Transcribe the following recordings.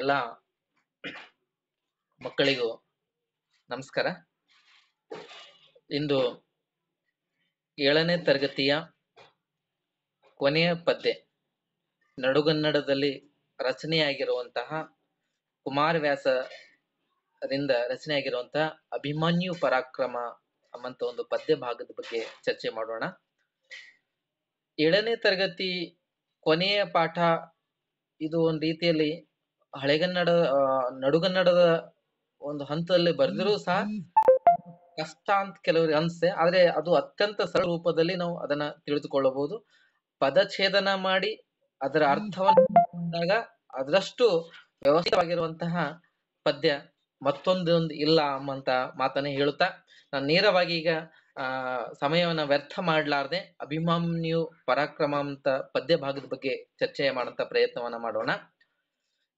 ಎಲ್ಲ ಮಕ್ಕಳಿಗೂ ನಮಸ್ಕಾರ ಇಂದು ಏಳನೇ ತರಗತಿಯ ಕೊನೆಯ ಪದ್ಯ ನಡುಗನ್ನಡದಲ್ಲಿ ರಚನೆಯಾಗಿರುವಂತಹ ಕುಮಾರವ್ಯಾಸರಿಂದ ರಚನೆಯಾಗಿರುವಂತಹ ಅಭಿಮನ್ಯು ಪರಾಕ್ರಮ ಎಂಬಂತ ಒಂದು ಪದ್ಯ ಭಾಗದ ಬಗ್ಗೆ ಚರ್ಚೆ ಮಾಡೋಣ ಏಳನೇ ತರಗತಿ ಕೊನೆಯ ಪಾಠ ಇದು ಒಂದು ರೀತಿಯಲ್ಲಿ ಹಳೆಗನ್ನಡ ನಡುಗನ್ನಡದ ಒಂದು ಹಂತದಲ್ಲಿ ಬರೆದಿರೋ ಸಹ ಕಷ್ಟ ಅಂತ ಕೆಲವರಿಗೆ ಅನ್ಸೆ ಆದ್ರೆ ಅದು ಅತ್ಯಂತ ಸರಳ ರೂಪದಲ್ಲಿ ನಾವು ಅದನ್ನ ತಿಳಿದುಕೊಳ್ಳಬಹುದು ಪದಛೇದನ ಮಾಡಿ ಅದರ ಅರ್ಥವನ್ನು ಅದರಷ್ಟು ವ್ಯವಸ್ಥಿತವಾಗಿರುವಂತಹ ಪದ್ಯ ಮತ್ತೊಂದೊಂದು ಇಲ್ಲ ಅಮ್ಮಂತ ಮಾತನ್ನೇ ಹೇಳುತ್ತಾ ನಾನು ನೇರವಾಗಿ ಈಗ ಆ ಸಮಯವನ್ನ ವ್ಯರ್ಥ ಮಾಡ್ಲಾರ್ದೆ ಅಭಿಮಾನ್ಯು ಪರಾಕ್ರಮ ಅಂತ ಪದ್ಯ ಭಾಗದ ಬಗ್ಗೆ ಚರ್ಚೆ ಮಾಡಂತ ಪ್ರಯತ್ನವನ್ನ ಮಾಡೋಣ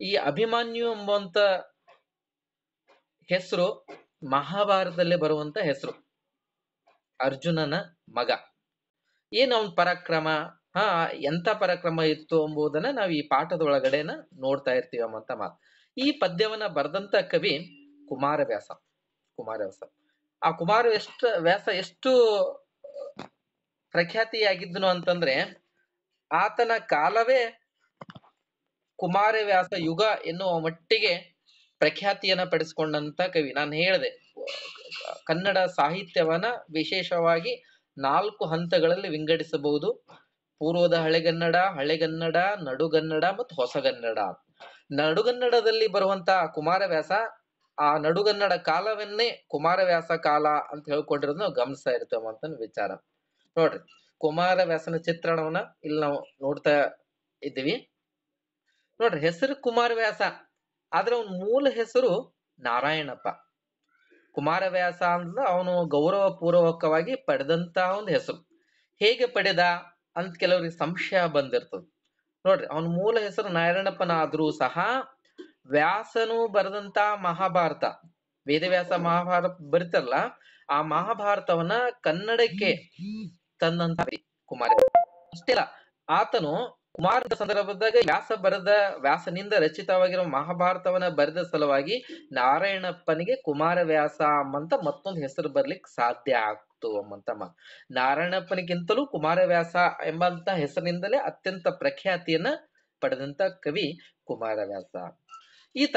ಈ ಅಭಿಮನ್ಯು ಎಂಬಂತ ಹೆಸರು ಮಹಾಭಾರತದಲ್ಲಿ ಬರುವಂತ ಹೆಸರು ಅರ್ಜುನನ ಮಗ ಏನು ಅವನ ಪರಾಕ್ರಮ ಹಾ ಎಂತ ಪರಾಕ್ರಮ ಇತ್ತು ಎಂಬುದನ್ನ ನಾವು ಈ ಪಾಠದ ಒಳಗಡೆನ ನೋಡ್ತಾ ಇರ್ತೀವಿ ಅಂತ ಮಾತು ಈ ಪದ್ಯವನ್ನ ಬರೆದಂತ ಕವಿ ಕುಮಾರವ್ಯಾಸ ಕುಮಾರವ್ಯಾಸ ಆ ಕುಮಾರ ಎಷ್ಟು ವ್ಯಾಸ ಎಷ್ಟು ಪ್ರಖ್ಯಾತಿಯಾಗಿದ್ದನು ಅಂತಂದ್ರೆ ಆತನ ಕಾಲವೇ ಕುಮಾರವ್ಯಾಸ ಯುಗ ಎನ್ನುವ ಮಟ್ಟಿಗೆ ಪ್ರಖ್ಯಾತಿಯನ್ನ ಪಡಿಸ್ಕೊಂಡಂತ ಕವಿ ನಾನು ಹೇಳಿದೆ ಕನ್ನಡ ಸಾಹಿತ್ಯವನ್ನ ವಿಶೇಷವಾಗಿ ನಾಲ್ಕು ಹಂತಗಳಲ್ಲಿ ವಿಂಗಡಿಸಬಹುದು ಪೂರ್ವದ ಹಳೆಗನ್ನಡ ಹಳೆಗನ್ನಡ ನಡುಗನ್ನಡ ಮತ್ತು ಹೊಸಗನ್ನಡ ನಡುಗನ್ನಡದಲ್ಲಿ ಬರುವಂತ ಕುಮಾರವ್ಯಾಸ ಆ ನಡುಗನ್ನಡ ಕಾಲವನ್ನೇ ಕುಮಾರವ್ಯಾಸ ಕಾಲ ಅಂತ ಹೇಳ್ಕೊಂಡಿರೋದು ನಾವು ಗಮನಿಸ್ತಾ ಇರ್ತೇವೆ ಅಂತ ವಿಚಾರ ನೋಡ್ರಿ ಕುಮಾರವ್ಯಾಸನ ಚಿತ್ರಣವನ್ನ ಇಲ್ಲಿ ನಾವು ನೋಡ್ತಾ ಇದ್ದೀವಿ ನೋಡ್ರಿ ಹೆಸರು ಕುಮಾರವ್ಯಾಸ ಆದ್ರೆ ಅವನ ಮೂಲ ಹೆಸರು ನಾರಾಯಣಪ್ಪ ಕುಮಾರವ್ಯಾಸ ಅಂದ್ರೆ ಅವನು ಗೌರವ ಪೂರ್ವಕವಾಗಿ ಪಡೆದಂತ ಒಂದು ಹೆಸರು ಹೇಗೆ ಪಡೆದ ಅಂತ ಕೆಲವರಿಗೆ ಸಂಶಯ ಬಂದಿರ್ತದೆ ನೋಡ್ರಿ ಅವನ ಮೂಲ ಹೆಸರು ನಾರಾಯಣಪ್ಪನಾದ್ರೂ ಸಹ ವ್ಯಾಸನು ಬರೆದಂತ ಮಹಾಭಾರತ ವೇದವ್ಯಾಸ ಮಹಾಭಾರತ ಬರಿತಲ್ಲ ಆ ಮಹಾಭಾರತವನ್ನ ಕನ್ನಡಕ್ಕೆ ತಂದಂತ ಕುಮಾರ ಅಷ್ಟೇ ಆತನು ಕುಮಾರದ ಸಂದರ್ಭದಾಗ ವ್ಯಾಸ ಬರೆದ ವ್ಯಾಸನಿಂದ ರಚಿತವಾಗಿರುವ ಮಹಾಭಾರತವನ್ನ ಬರೆದ ಸಲುವಾಗಿ ನಾರಾಯಣಪ್ಪನಿಗೆ ಕುಮಾರ ವ್ಯಾಸ ಅಂತ ಮತ್ತೊಂದು ಹೆಸರು ಬರ್ಲಿಕ್ಕೆ ಸಾಧ್ಯ ಆಗ್ತು ಅಮ್ಮಂತಮ್ಮ ನಾರಾಯಣಪ್ಪನಿಗಿಂತಲೂ ಕುಮಾರವ್ಯಾಸ ಎಂಬಂತ ಹೆಸರಿನಿಂದಲೇ ಅತ್ಯಂತ ಪ್ರಖ್ಯಾತಿಯನ್ನ ಪಡೆದಂತ ಕವಿ ಕುಮಾರವ್ಯಾಸ ಈತ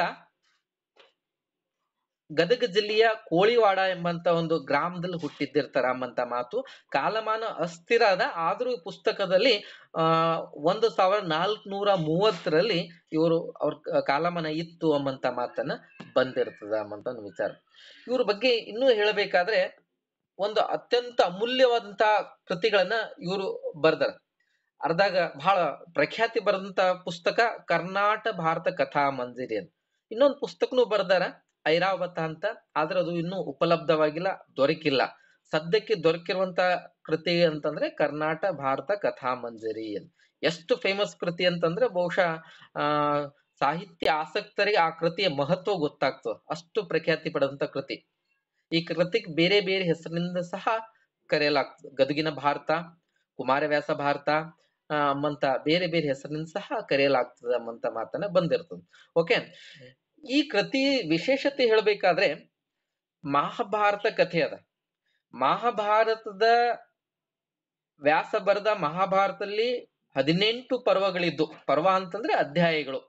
ಗದಗ ಜಿಲ್ಲೆಯ ಕೋಳಿವಾಡ ಎಂಬಂತ ಒಂದು ಗ್ರಾಮದಲ್ಲಿ ಹುಟ್ಟಿದ್ದಿರ್ತಾರ ಅಮ್ಮಂತ ಮಾತು ಕಾಲಮಾನ ಅಸ್ಥಿರ ಅದ ಆದ್ರೂ ಪುಸ್ತಕದಲ್ಲಿ ಆ ಒಂದು ಸಾವಿರದ ನಾಲ್ಕನೂರ ಮೂವತ್ತರಲ್ಲಿ ಇವರು ಅವ್ರ ಕಾಲಮಾನ ಇತ್ತು ಎಂಬಂತ ಮಾತನ್ನ ಬಂದಿರ್ತದ ಅಂಬಂತ ಒಂದು ವಿಚಾರ ಇವ್ರ ಬಗ್ಗೆ ಇನ್ನೂ ಹೇಳಬೇಕಾದ್ರೆ ಒಂದು ಅತ್ಯಂತ ಅಮೂಲ್ಯವಾದಂತ ಕೃತಿಗಳನ್ನ ಇವರು ಬರ್ದಾರ ಅರ್ಧಾಗ ಬಹಳ ಪ್ರಖ್ಯಾತಿ ಬರೆದಂತ ಪುಸ್ತಕ ಕರ್ನಾಟ ಭಾರತ ಕಥಾ ಮಂಜರಿ ಅಂತ ಇನ್ನೊಂದು ಪುಸ್ತಕನೂ ಬರ್ದಾರ ಐರಾವತ ಅಂತ ಆದ್ರೆ ಅದು ಇನ್ನೂ ಉಪಲಬ್ಧವಾಗಿಲ್ಲ ದೊರಕಿಲ್ಲ ಸದ್ಯಕ್ಕೆ ದೊರಕಿರುವಂತ ಕೃತಿ ಅಂತಂದ್ರೆ ಕರ್ನಾಟಕ ಭಾರತ ಕಥಾಮಂಜರಿ ಅಂತ ಎಷ್ಟು ಫೇಮಸ್ ಕೃತಿ ಅಂತಂದ್ರೆ ಬಹುಶಃ ಆ ಸಾಹಿತ್ಯ ಆಸಕ್ತರಿಗೆ ಆ ಕೃತಿಯ ಮಹತ್ವ ಗೊತ್ತಾಗ್ತದೆ ಅಷ್ಟು ಪ್ರಖ್ಯಾತಿ ಪಡೆದಂತ ಕೃತಿ ಈ ಕೃತಿಗೆ ಬೇರೆ ಬೇರೆ ಹೆಸರಿನಿಂದ ಸಹ ಕರೆಯಲಾಗ್ತದೆ ಗದುಗಿನ ಭಾರತ ಕುಮಾರವ್ಯಾಸ ಭಾರತ ಅಮ್ಮಂತ ಬೇರೆ ಬೇರೆ ಹೆಸರಿನಿಂದ ಸಹ ಕರೆಯಲಾಗ್ತದೆ ಅಮ್ಮಂತ ಮಾತನ್ನ ಬಂದಿರ್ತದೆ ಓಕೆ ಈ ಕೃತಿ ವಿಶೇಷತೆ ಹೇಳಬೇಕಾದ್ರೆ ಮಹಾಭಾರತ ಕಥೆ ಅದ ಮಹಾಭಾರತದ ವ್ಯಾಸ ಬರೆದ ಮಹಾಭಾರತದಲ್ಲಿ ಹದಿನೆಂಟು ಪರ್ವಗಳಿದ್ದು ಪರ್ವ ಅಂತಂದ್ರೆ ಅಧ್ಯಾಯಗಳು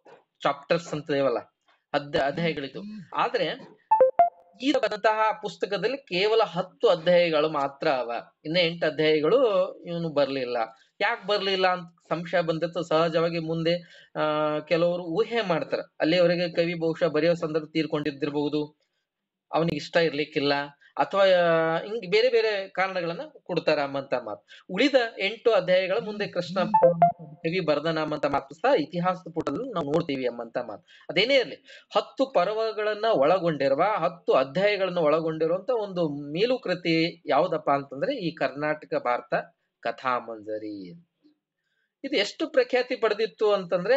ಚಾಪ್ಟರ್ಸ್ ಅಂತ ಇವಲ್ಲ ಅಧ್ಯಾಯಗಳಿದ್ದು ಆದ್ರೆ ಈ ಬಂದಂತಹ ಪುಸ್ತಕದಲ್ಲಿ ಕೇವಲ ಹತ್ತು ಅಧ್ಯಾಯಗಳು ಮಾತ್ರ ಅವ ಇನ್ನ ಎಂಟು ಅಧ್ಯಾಯಗಳು ಇವನು ಬರ್ಲಿಲ್ಲ ಯಾಕೆ ಬರ್ಲಿಲ್ಲ ಅಂತ ಸಂಶಯ ಬಂದಿತ್ತು ಸಹಜವಾಗಿ ಮುಂದೆ ಆ ಕೆಲವರು ಊಹೆ ಮಾಡ್ತಾರ ಅಲ್ಲಿವರೆಗೆ ಕವಿ ಬಹುಶಃ ಬರೆಯೋ ಸಂದರ್ಭ ತೀರ್ಕೊಂಡಿದ್ದಿರಬಹುದು ಅವನಿಗೆ ಇಷ್ಟ ಇರ್ಲಿಕ್ಕಿಲ್ಲ ಅಥವಾ ಹಿಂಗ್ ಬೇರೆ ಬೇರೆ ಕಾರಣಗಳನ್ನ ಕೊಡ್ತಾರ ಅಮ್ಮಂತ ಮಾತು ಉಳಿದ ಎಂಟು ಅಧ್ಯಾಯಗಳ ಮುಂದೆ ಕೃಷ್ಣ ಕವಿ ಅಮ್ಮಂತ ಮಾತು ಸಹ ಇತಿಹಾಸದ ಪುಟದಲ್ಲಿ ನಾವು ನೋಡ್ತೀವಿ ಅಮ್ಮಂತ ಮಾತು ಅದೇನೇ ಇರಲಿ ಹತ್ತು ಪರ್ವಗಳನ್ನ ಒಳಗೊಂಡಿರುವ ಹತ್ತು ಅಧ್ಯಾಯಗಳನ್ನ ಒಳಗೊಂಡಿರುವಂತ ಒಂದು ಮೇಲುಕೃತಿ ಯಾವ್ದಪ್ಪ ಅಂತಂದ್ರೆ ಈ ಕರ್ನಾಟಕ ಭಾರತ ಕಥಾ ಮಂಜರಿ ಇದು ಎಷ್ಟು ಪ್ರಖ್ಯಾತಿ ಪಡೆದಿತ್ತು ಅಂತಂದ್ರೆ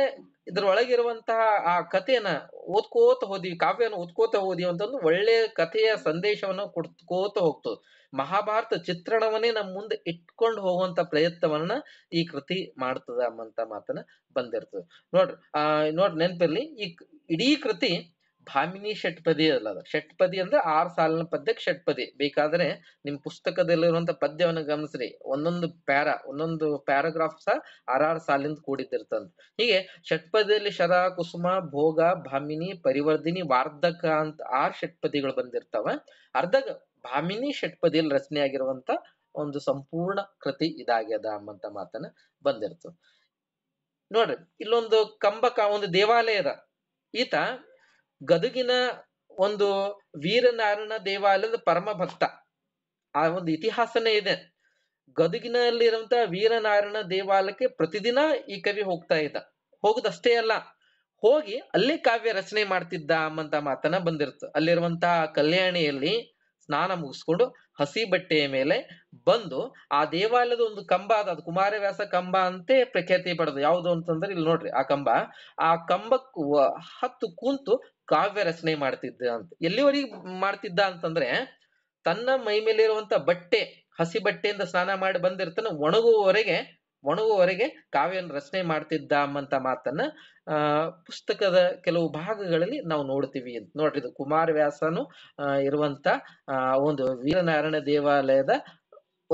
ಇದ್ರೊಳಗಿರುವಂತಹ ಆ ಕಥೆಯನ್ನ ಓದ್ಕೋತ ಹೋದ್ವಿ ಕಾವ್ಯನ ಓದ್ಕೋತ ಹೋದಿವಿ ಅಂತ ಒಂದು ಒಳ್ಳೆ ಕಥೆಯ ಸಂದೇಶವನ್ನು ಕೊಡ್ಕೋತ ಹೋಗ್ತದೆ ಮಹಾಭಾರತ ಚಿತ್ರಣವನ್ನೇ ನಮ್ಮ ಮುಂದೆ ಇಟ್ಕೊಂಡು ಹೋಗುವಂತ ಪ್ರಯತ್ನವನ್ನ ಈ ಕೃತಿ ಮಾಡ್ತದ ಅಂತ ಮಾತನ್ನ ಬಂದಿರ್ತದೆ ನೋಡ್ರಿ ಆ ನೋಡ್ರಿ ನೆನಪಿರ್ಲಿ ಈ ಇಡೀ ಕೃತಿ ಭಾಮಿನಿ ಷಟ್ಪದಿ ಅಲ್ಲ ಅದು ಷಟ್ಪದಿ ಅಂದ್ರೆ ಆರ್ ಸಾಲಿನ ಪದ್ಯಕ್ಕೆ ಷಟ್ಪದಿ ಬೇಕಾದ್ರೆ ನಿಮ್ ಪುಸ್ತಕದಲ್ಲಿರುವಂತ ಪದ್ಯವನ್ನು ಗಮನಿಸ್ರಿ ಒಂದೊಂದು ಪ್ಯಾರಾ ಒಂದೊಂದು ಪ್ಯಾರಾಗ್ರಾಫ್ ಸಹ ಆರ್ ಸಾಲಿಂದ ಕೂಡಿದ್ದಿರ್ತಂತ ಹೀಗೆ ಷಟ್ಪದಿಯಲ್ಲಿ ಶರ ಕುಸುಮ ಭೋಗ ಭಾಮಿನಿ ಪರಿವರ್ಧಿನಿ ವಾರ್ಧಕ ಅಂತ ಆರ್ ಷಟ್ಪದಿಗಳು ಬಂದಿರ್ತಾವ ಅರ್ಧ ಭಾಮಿನಿ ಷಟ್ಪದಿಯಲ್ಲಿ ರಚನೆಯಾಗಿರುವಂತ ಒಂದು ಸಂಪೂರ್ಣ ಕೃತಿ ಇದಾಗ್ಯದ ಅಂತ ಮಾತನ್ನ ಬಂದಿರ್ತದೆ ನೋಡ್ರಿ ಇಲ್ಲೊಂದು ಕಂಬಕ ಒಂದು ದೇವಾಲಯದ ಈತ ಗದಗಿನ ಒಂದು ವೀರನಾರಾಯಣ ದೇವಾಲಯದ ಪರಮ ಭಕ್ತ ಆ ಒಂದು ಇತಿಹಾಸನೇ ಇದೆ ಗದುಗಿನಲ್ಲಿರುವಂತಹ ವೀರನಾರಾಯಣ ದೇವಾಲಯಕ್ಕೆ ಪ್ರತಿದಿನ ಈ ಕವಿ ಹೋಗ್ತಾ ಇದ್ದ ಹೋಗುದಷ್ಟೇ ಅಲ್ಲ ಹೋಗಿ ಅಲ್ಲೇ ಕಾವ್ಯ ರಚನೆ ಮಾಡ್ತಿದ್ದ ಅಂತ ಮಾತನ್ನ ಬಂದಿರ್ತು ಅಲ್ಲಿರುವಂತಹ ಕಲ್ಯಾಣಿಯಲ್ಲಿ ಸ್ನಾನ ಮುಗಿಸ್ಕೊಂಡು ಹಸಿ ಬಟ್ಟೆಯ ಮೇಲೆ ಬಂದು ಆ ದೇವಾಲಯದ ಒಂದು ಕಂಬ ಅದ ಅದು ಕುಮಾರವ್ಯಾಸ ಕಂಬ ಅಂತೆ ಪ್ರಖ್ಯಾತಿ ಪಡೆದು ಯಾವುದು ಅಂತಂದ್ರೆ ಇಲ್ಲಿ ನೋಡ್ರಿ ಆ ಕಂಬ ಆ ಕಂಬಕ್ಕೂ ಹತ್ತು ಕೂಂತು ಕಾವ್ಯ ರಚನೆ ಮಾಡ್ತಿದ್ದ ಅಂತ ಎಲ್ಲಿವರೆಗೆ ಮಾಡ್ತಿದ್ದ ಅಂತಂದ್ರೆ ತನ್ನ ಮೈ ಮೇಲಿರುವಂತ ಬಟ್ಟೆ ಹಸಿ ಬಟ್ಟೆಯಿಂದ ಸ್ನಾನ ಮಾಡಿ ಬಂದಿರ್ತಾನೆ ಒಣಗುವವರೆಗೆ ಒಣಗುವವರೆಗೆ ಕಾವ್ಯನ ರಚನೆ ಮಾಡ್ತಿದ್ದ ಅಂತ ಮಾತನ್ನ ಪುಸ್ತಕದ ಕೆಲವು ಭಾಗಗಳಲ್ಲಿ ನಾವು ನೋಡ್ತೀವಿ ಅಂತ ನೋಡ್ರಿ ಇದು ವ್ಯಾಸನು ಇರುವಂತ ಒಂದು ವೀರನಾರಾಯಣ ದೇವಾಲಯದ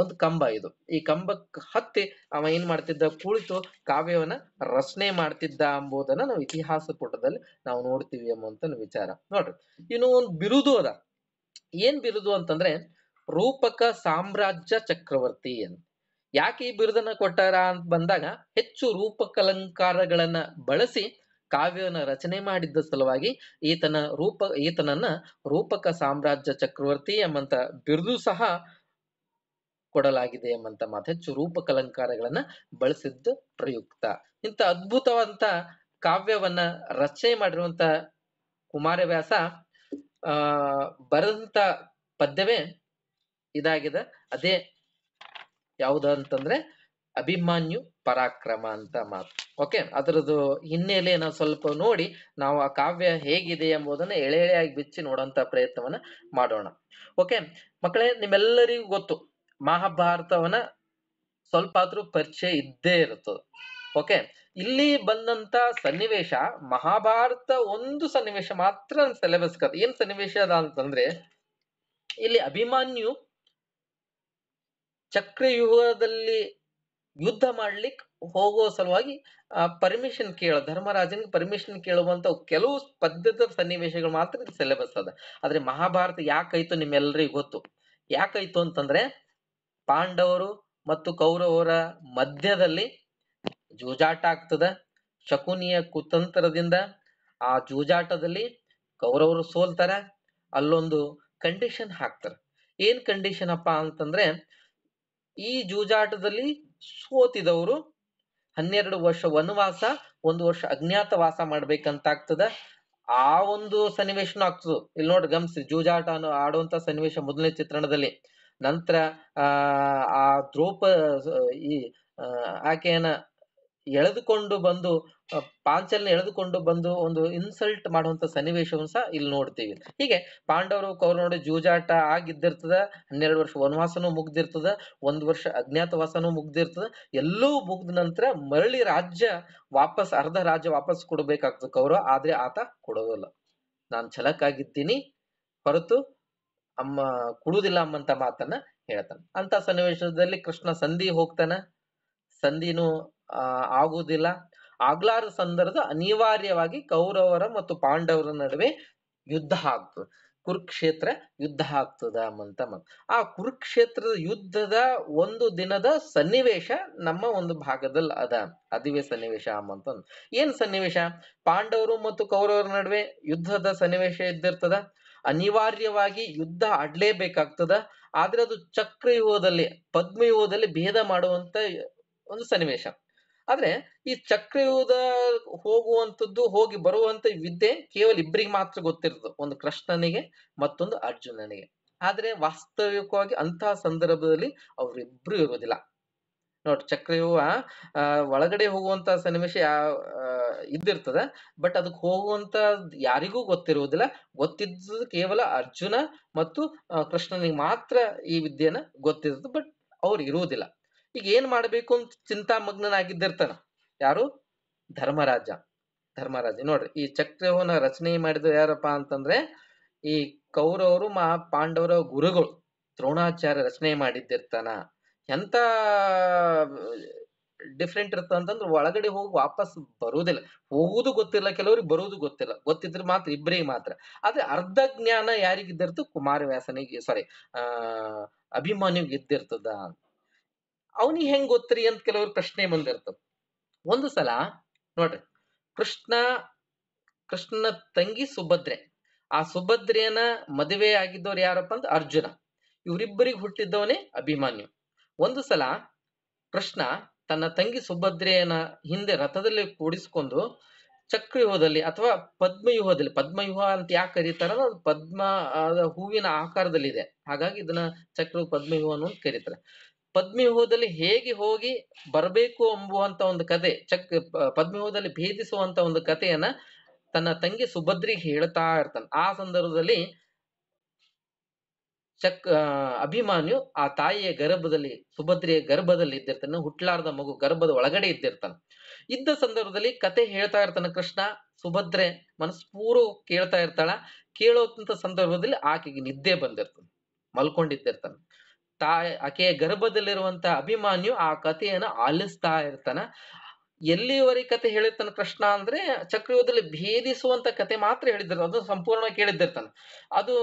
ಒಂದು ಕಂಬ ಇದು ಈ ಕಂಬಕ್ಕೆ ಹತ್ತಿ ಅವ ಏನ್ ಮಾಡ್ತಿದ್ದ ಕುಳಿತು ಕಾವ್ಯವನ್ನ ರಚನೆ ಮಾಡ್ತಿದ್ದ ಎಂಬುದನ್ನ ನಾವು ಇತಿಹಾಸ ಪುಟದಲ್ಲಿ ನಾವು ನೋಡ್ತೀವಿ ಎಂಬಂತ ವಿಚಾರ ನೋಡ್ರಿ ಇನ್ನು ಒಂದು ಬಿರುದು ಅದ ಏನ್ ಬಿರುದು ಅಂತಂದ್ರೆ ರೂಪಕ ಸಾಮ್ರಾಜ್ಯ ಚಕ್ರವರ್ತಿ ಅಂತ ಯಾಕೆ ಈ ಬಿರುದನ್ನ ಕೊಟ್ಟಾರ ಅಂತ ಬಂದಾಗ ಹೆಚ್ಚು ರೂಪಕಲಂಕಾರಗಳನ್ನ ಬಳಸಿ ಕಾವ್ಯವನ್ನ ರಚನೆ ಮಾಡಿದ್ದ ಸಲುವಾಗಿ ಈತನ ರೂಪ ಈತನನ್ನ ರೂಪಕ ಸಾಮ್ರಾಜ್ಯ ಚಕ್ರವರ್ತಿ ಎಂಬಂತ ಬಿರುದು ಸಹ ಕೊಡಲಾಗಿದೆ ಎಂಬಂತ ಮಾತು ಹೆಚ್ಚು ರೂಪಕಲಂಕಾರಗಳನ್ನ ಬಳಸಿದ್ದು ಪ್ರಯುಕ್ತ ಇಂಥ ಅದ್ಭುತವಂತ ಕಾವ್ಯವನ್ನ ರಚನೆ ಮಾಡಿರುವಂತ ಕುಮಾರವ್ಯಾಸ ಆ ಬರೆದಂತ ಪದ್ಯವೇ ಇದಾಗಿದೆ ಅದೇ ಯಾವುದು ಅಂತಂದ್ರೆ ಅಭಿಮಾನ್ಯು ಪರಾಕ್ರಮ ಅಂತ ಮಾತು ಓಕೆ ಅದರದ್ದು ಹಿನ್ನೆಲೆಯನ್ನ ಸ್ವಲ್ಪ ನೋಡಿ ನಾವು ಆ ಕಾವ್ಯ ಹೇಗಿದೆ ಎಂಬುದನ್ನ ಎಳೆ ಎಳೆಯಾಗಿ ಬಿಚ್ಚಿ ನೋಡೋಂತ ಪ್ರಯತ್ನವನ್ನ ಮಾಡೋಣ ಓಕೆ ಮಕ್ಕಳೇ ನಿಮ್ಮೆಲ್ಲರಿಗೂ ಗೊತ್ತು ಮಹಾಭಾರತವನ ಸ್ವಲ್ಪ ಆದ್ರೂ ಪರಿಚಯ ಇದ್ದೇ ಇರುತ್ತದೆ ಓಕೆ ಇಲ್ಲಿ ಬಂದಂತ ಸನ್ನಿವೇಶ ಮಹಾಭಾರತ ಒಂದು ಸನ್ನಿವೇಶ ಮಾತ್ರ ಸೆಲೆಬಸ್ ಸಿಲೆಬಸ್ ಏನ್ ಸನ್ನಿವೇಶ ಅದ ಅಂತಂದ್ರೆ ಇಲ್ಲಿ ಅಭಿಮಾನ್ಯು ಚಕ್ರವ್ಯೂಹದಲ್ಲಿ ಯುದ್ಧ ಮಾಡ್ಲಿಕ್ಕೆ ಹೋಗೋ ಸಲುವಾಗಿ ಪರ್ಮಿಷನ್ ಕೇಳ ಧರ್ಮರಾಜನಿಗೆ ಪರ್ಮಿಷನ್ ಕೇಳುವಂತ ಕೆಲವು ಪದ್ಯದ ಸನ್ನಿವೇಶಗಳು ಮಾತ್ರ ಸೆಲೆಬಸ್ ಅದ ಆದ್ರೆ ಮಹಾಭಾರತ ಯಾಕಾಯ್ತು ನಿಮ್ಮೆಲ್ಲರಿಗೂ ಗೊತ್ತು ಯಾಕಾಯ್ತು ಅಂತಂದ್ರೆ ಪಾಂಡವರು ಮತ್ತು ಕೌರವರ ಮಧ್ಯದಲ್ಲಿ ಜೂಜಾಟ ಆಗ್ತದ ಶಕುನಿಯ ಕುತಂತ್ರದಿಂದ ಆ ಜೂಜಾಟದಲ್ಲಿ ಕೌರವರು ಸೋಲ್ತಾರ ಅಲ್ಲೊಂದು ಕಂಡೀಷನ್ ಹಾಕ್ತಾರ ಏನ್ ಕಂಡೀಷನ್ ಅಪ್ಪ ಅಂತಂದ್ರೆ ಈ ಜೂಜಾಟದಲ್ಲಿ ಸೋತಿದವರು ಹನ್ನೆರಡು ವರ್ಷ ವನವಾಸ ಒಂದು ವರ್ಷ ಅಜ್ಞಾತ ವಾಸ ಮಾಡ್ಬೇಕಂತ ಆಗ್ತದ ಆ ಒಂದು ಸನ್ನಿವೇಶನೂ ಆಗ್ತದ ಇಲ್ಲಿ ನೋಡ್ರಿ ಗಮನಿಸಿ ಜೂಜಾಟ ಅನ್ನೋ ಆಡುವಂತ ಸನ್ನಿವೇಶ ಮೊದಲನೇ ಚಿತ್ರಣದಲ್ಲಿ ನಂತರ ಆ ದ್ರೋಪ ಈ ಆಕೆಯನ್ನ ಎಳೆದುಕೊಂಡು ಬಂದು ಪಾಂಚಲ್ನ ಎಳೆದುಕೊಂಡು ಬಂದು ಒಂದು ಇನ್ಸಲ್ಟ್ ಮಾಡುವಂತ ಸನ್ನಿವೇಶವನ್ನು ಸಹ ಇಲ್ಲಿ ನೋಡ್ತೀವಿ ಹೀಗೆ ಪಾಂಡವರು ನೋಡಿ ಜೂಜಾಟ ಆಗಿದ್ದಿರ್ತದ ಹನ್ನೆರಡು ವರ್ಷ ವನವಾಸನೂ ಮುಗ್ದಿರ್ತದ ಒಂದ್ ವರ್ಷ ಅಜ್ಞಾತವಾಸನೂ ಮುಗ್ದಿರ್ತದ ಎಲ್ಲೂ ಮುಗ್ದ ನಂತರ ಮರಳಿ ರಾಜ್ಯ ವಾಪಸ್ ಅರ್ಧ ರಾಜ್ಯ ವಾಪಸ್ ಕೊಡಬೇಕಾಗ್ತದೆ ಕೌರವ ಆದ್ರೆ ಆತ ಕೊಡೋದಿಲ್ಲ ನಾನು ಆಗಿದ್ದೀನಿ ಹೊರತು ಅಮ್ಮ ಕುಡುದಿಲ್ಲ ಅಮ್ಮಂತ ಮಾತನ್ನ ಹೇಳ್ತಾನ ಅಂತ ಸನ್ನಿವೇಶದಲ್ಲಿ ಕೃಷ್ಣ ಸಂಧಿ ಹೋಗ್ತಾನ ಸಂಧಿನೂ ಆಗುವುದಿಲ್ಲ ಆಗ್ಲಾರ ಸಂದರ್ಭ ಅನಿವಾರ್ಯವಾಗಿ ಕೌರವರ ಮತ್ತು ಪಾಂಡವರ ನಡುವೆ ಯುದ್ಧ ಆಗ್ತದೆ ಕುರುಕ್ಷೇತ್ರ ಯುದ್ಧ ಆಗ್ತದ ಅಮ್ಮಂತ ಮಾತು ಆ ಕುರುಕ್ಷೇತ್ರದ ಯುದ್ಧದ ಒಂದು ದಿನದ ಸನ್ನಿವೇಶ ನಮ್ಮ ಒಂದು ಭಾಗದಲ್ಲಿ ಅದ ಅದುವೇ ಸನ್ನಿವೇಶ ಅಮ್ಮಂತ ಏನ್ ಸನ್ನಿವೇಶ ಪಾಂಡವರು ಮತ್ತು ಕೌರವರ ನಡುವೆ ಯುದ್ಧದ ಸನ್ನಿವೇಶ ಇದ್ದಿರ್ತದ ಅನಿವಾರ್ಯವಾಗಿ ಯುದ್ಧ ಆಡ್ಲೇಬೇಕಾಗ್ತದ ಆದ್ರೆ ಅದು ಚಕ್ರವ್ಯೂಹದಲ್ಲಿ ಪದ್ಮವ್ಯೂಹದಲ್ಲಿ ಭೇದ ಮಾಡುವಂತ ಒಂದು ಸನ್ನಿವೇಶ ಆದ್ರೆ ಈ ಚಕ್ರವ್ಯೂಹದ ಹೋಗುವಂಥದ್ದು ಹೋಗಿ ಬರುವಂತ ವಿದ್ಯೆ ಕೇವಲ ಇಬ್ಬರಿಗೆ ಮಾತ್ರ ಗೊತ್ತಿರ್ತದೆ ಒಂದು ಕೃಷ್ಣನಿಗೆ ಮತ್ತೊಂದು ಅರ್ಜುನನಿಗೆ ಆದ್ರೆ ವಾಸ್ತವಿಕವಾಗಿ ಅಂತಹ ಸಂದರ್ಭದಲ್ಲಿ ಅವರಿಬ್ರು ಇರೋದಿಲ್ಲ ನೋಡಿ ಚಕ್ರೆಯು ಒಳಗಡೆ ಹೋಗುವಂತ ಸನ್ನಿವೇಶ ಇದ್ದಿರ್ತದ ಬಟ್ ಅದಕ್ಕೆ ಹೋಗುವಂತ ಯಾರಿಗೂ ಗೊತ್ತಿರುವುದಿಲ್ಲ ಗೊತ್ತಿದ್ದ ಕೇವಲ ಅರ್ಜುನ ಮತ್ತು ಕೃಷ್ಣನಿಗೆ ಮಾತ್ರ ಈ ವಿದ್ಯೆನ ಗೊತ್ತಿರ್ತದೆ ಬಟ್ ಅವ್ರು ಇರುವುದಿಲ್ಲ ಈಗ ಏನ್ ಮಾಡಬೇಕು ಅಂತ ಚಿಂತಾಮಗ್ನಾಗಿದ್ದಿರ್ತಾನ ಯಾರು ಧರ್ಮರಾಜ ಧರ್ಮರಾಜ ನೋಡ್ರಿ ಈ ಚಕ್ರವನ್ನ ರಚನೆ ಮಾಡಿದ ಯಾರಪ್ಪ ಅಂತಂದ್ರೆ ಈ ಕೌರವರು ಮಹಾ ಪಾಂಡವರ ಗುರುಗಳು ದ್ರೋಣಾಚಾರ್ಯ ರಚನೆ ಮಾಡಿದ್ದಿರ್ತಾನ ಎಂತ ಡಿಫ್ರೆಂಟ್ ಇರುತ್ತೆ ಅಂತಂದ್ರೆ ಒಳಗಡೆ ಹೋಗಿ ವಾಪಸ್ ಬರುವುದಿಲ್ಲ ಹೋಗುದು ಗೊತ್ತಿಲ್ಲ ಕೆಲವ್ರಿಗೆ ಬರುವುದು ಗೊತ್ತಿಲ್ಲ ಗೊತ್ತಿದ್ರೆ ಮಾತ್ರ ಇಬ್ಬರಿಗೆ ಮಾತ್ರ ಆದ್ರೆ ಅರ್ಧ ಜ್ಞಾನ ಕುಮಾರ ವ್ಯಾಸನಿಗೆ ಸಾರಿ ಆ ಅಭಿಮಾನಿಗೆ ಇದ್ದಿರ್ತದ ಅವನಿಗೆ ಹೆಂಗ್ ಗೊತ್ತ್ರಿ ಅಂತ ಕೆಲವ್ರ ಪ್ರಶ್ನೆ ಬಂದಿರ್ತದೆ ಒಂದು ಸಲ ನೋಡ್ರಿ ಕೃಷ್ಣ ಕೃಷ್ಣನ ತಂಗಿ ಸುಭದ್ರೆ ಆ ಸುಭದ್ರೆಯನ್ನ ಮದುವೆ ಆಗಿದ್ದವ್ರು ಯಾರಪ್ಪ ಅಂತ ಅರ್ಜುನ ಇವರಿಬ್ಬರಿಗೆ ಹುಟ್ಟಿದ್ದವನೇ ಅಭಿಮಾನ್ಯು ಒಂದು ಸಲ ಕೃಷ್ಣ ತನ್ನ ತಂಗಿ ಸುಭದ್ರೆಯನ ಹಿಂದೆ ರಥದಲ್ಲಿ ಕೂಡಿಸಿಕೊಂಡು ಚಕ್ರವ್ಯೂಹದಲ್ಲಿ ಅಥವಾ ಪದ್ಮವ್ಯೂಹದಲ್ಲಿ ಪದ್ಮವ್ಯೂಹ ಅಂತ ಯಾಕೆ ಕರೀತಾರ ಪದ್ಮ ಹೂವಿನ ಆಕಾರದಲ್ಲಿದೆ ಹಾಗಾಗಿ ಇದನ್ನ ಚಕ್ರ ಪದ್ಮವ್ಯೂಹ ಅಂತ ಕರೀತಾರೆ ಪದ್ಮವ್ಯೂಹದಲ್ಲಿ ಹೇಗೆ ಹೋಗಿ ಬರಬೇಕು ಎಂಬುವಂತ ಒಂದು ಕತೆ ಚಕ್ ಪದ್ಮವ್ಯೂಹದಲ್ಲಿ ಭೇದಿಸುವಂತ ಒಂದು ಕಥೆಯನ್ನ ತನ್ನ ತಂಗಿ ಸುಭದ್ರಿಗೆ ಹೇಳ್ತಾ ಇರ್ತಾನೆ ಆ ಸಂದರ್ಭದಲ್ಲಿ ಚಕ್ ಅಭಿಮಾನ್ಯು ಆ ತಾಯಿಯ ಗರ್ಭದಲ್ಲಿ ಸುಭದ್ರೆಯ ಗರ್ಭದಲ್ಲಿ ಇದ್ದಿರ್ತಾನೆ ಹುಟ್ಲಾರ್ದ ಮಗು ಗರ್ಭದ ಒಳಗಡೆ ಇದ್ದಿರ್ತಾನೆ ಇದ್ದ ಸಂದರ್ಭದಲ್ಲಿ ಕತೆ ಹೇಳ್ತಾ ಇರ್ತಾನೆ ಕೃಷ್ಣ ಸುಭದ್ರೆ ಮನಸ್ಪೂರು ಕೇಳ್ತಾ ಇರ್ತಾಳ ಕೇಳೋದಂತ ಸಂದರ್ಭದಲ್ಲಿ ಆಕೆಗೆ ನಿದ್ದೆ ಬಂದಿರ್ತಾನೆ ಮಲ್ಕೊಂಡಿದ್ದಿರ್ತಾನೆ ತಾಯಿ ಆಕೆಯ ಗರ್ಭದಲ್ಲಿರುವಂತ ಅಭಿಮಾನ್ಯು ಆ ಕಥೆಯನ್ನು ಆಲಿಸ್ತಾ ಇರ್ತಾನ ಎಲ್ಲಿವರೆಗೆ ಕತೆ ಹೇಳಿರ್ತಾನೆ ಕೃಷ್ಣ ಅಂದ್ರೆ ಚಕ್ರವ್ಯೂಹದಲ್ಲಿ ಭೇದಿಸುವಂತ ಕತೆ ಮಾತ್ರ ಹೇಳಿದ್ರು ಅದು ಸಂಪೂರ್ಣ ಕೇಳಿದ್ದಿರ್ತಾನೆ ಅದು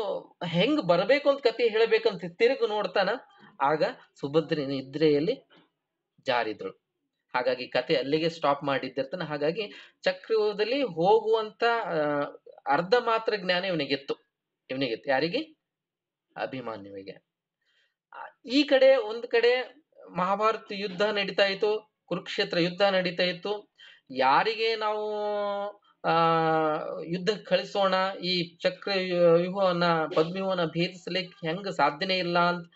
ಹೆಂಗ್ ಬರಬೇಕು ಅಂತ ಕತೆ ಹೇಳಬೇಕಂತ ತಿರುಗು ನೋಡ್ತಾನ ಆಗ ಸುಭದ್ರೆ ನಿದ್ರೆಯಲ್ಲಿ ಜಾರಿದ್ರು ಹಾಗಾಗಿ ಕತೆ ಅಲ್ಲಿಗೆ ಸ್ಟಾಪ್ ಮಾಡಿದ್ದಿರ್ತಾನೆ ಹಾಗಾಗಿ ಚಕ್ರವ್ಯೂಹದಲ್ಲಿ ಹೋಗುವಂತ ಅರ್ಧ ಮಾತ್ರ ಜ್ಞಾನ ಇವನಿಗೆತ್ತು ಇವನಿಗೆತ್ತು ಯಾರಿಗೆ ಅಭಿಮಾನ್ಯವಿಗೆ ಈ ಕಡೆ ಒಂದ್ ಕಡೆ ಮಹಾಭಾರತ ಯುದ್ಧ ನಡೀತಾ ಇತ್ತು ಕುರುಕ್ಷೇತ್ರ ಯುದ್ಧ ನಡೀತಾ ಇತ್ತು ಯಾರಿಗೆ ನಾವು ಆ ಯುದ್ಧ ಕಳಿಸೋಣ ಈ ಚಕ್ರ ವ್ಯೂಹವನ್ನ ಪದ್ಮ್ಯೂಹವನ್ನ ಭೇದಿಸಲಿಕ್ಕೆ ಹೆಂಗ ಸಾಧ್ಯನೇ ಇಲ್ಲ ಅಂತ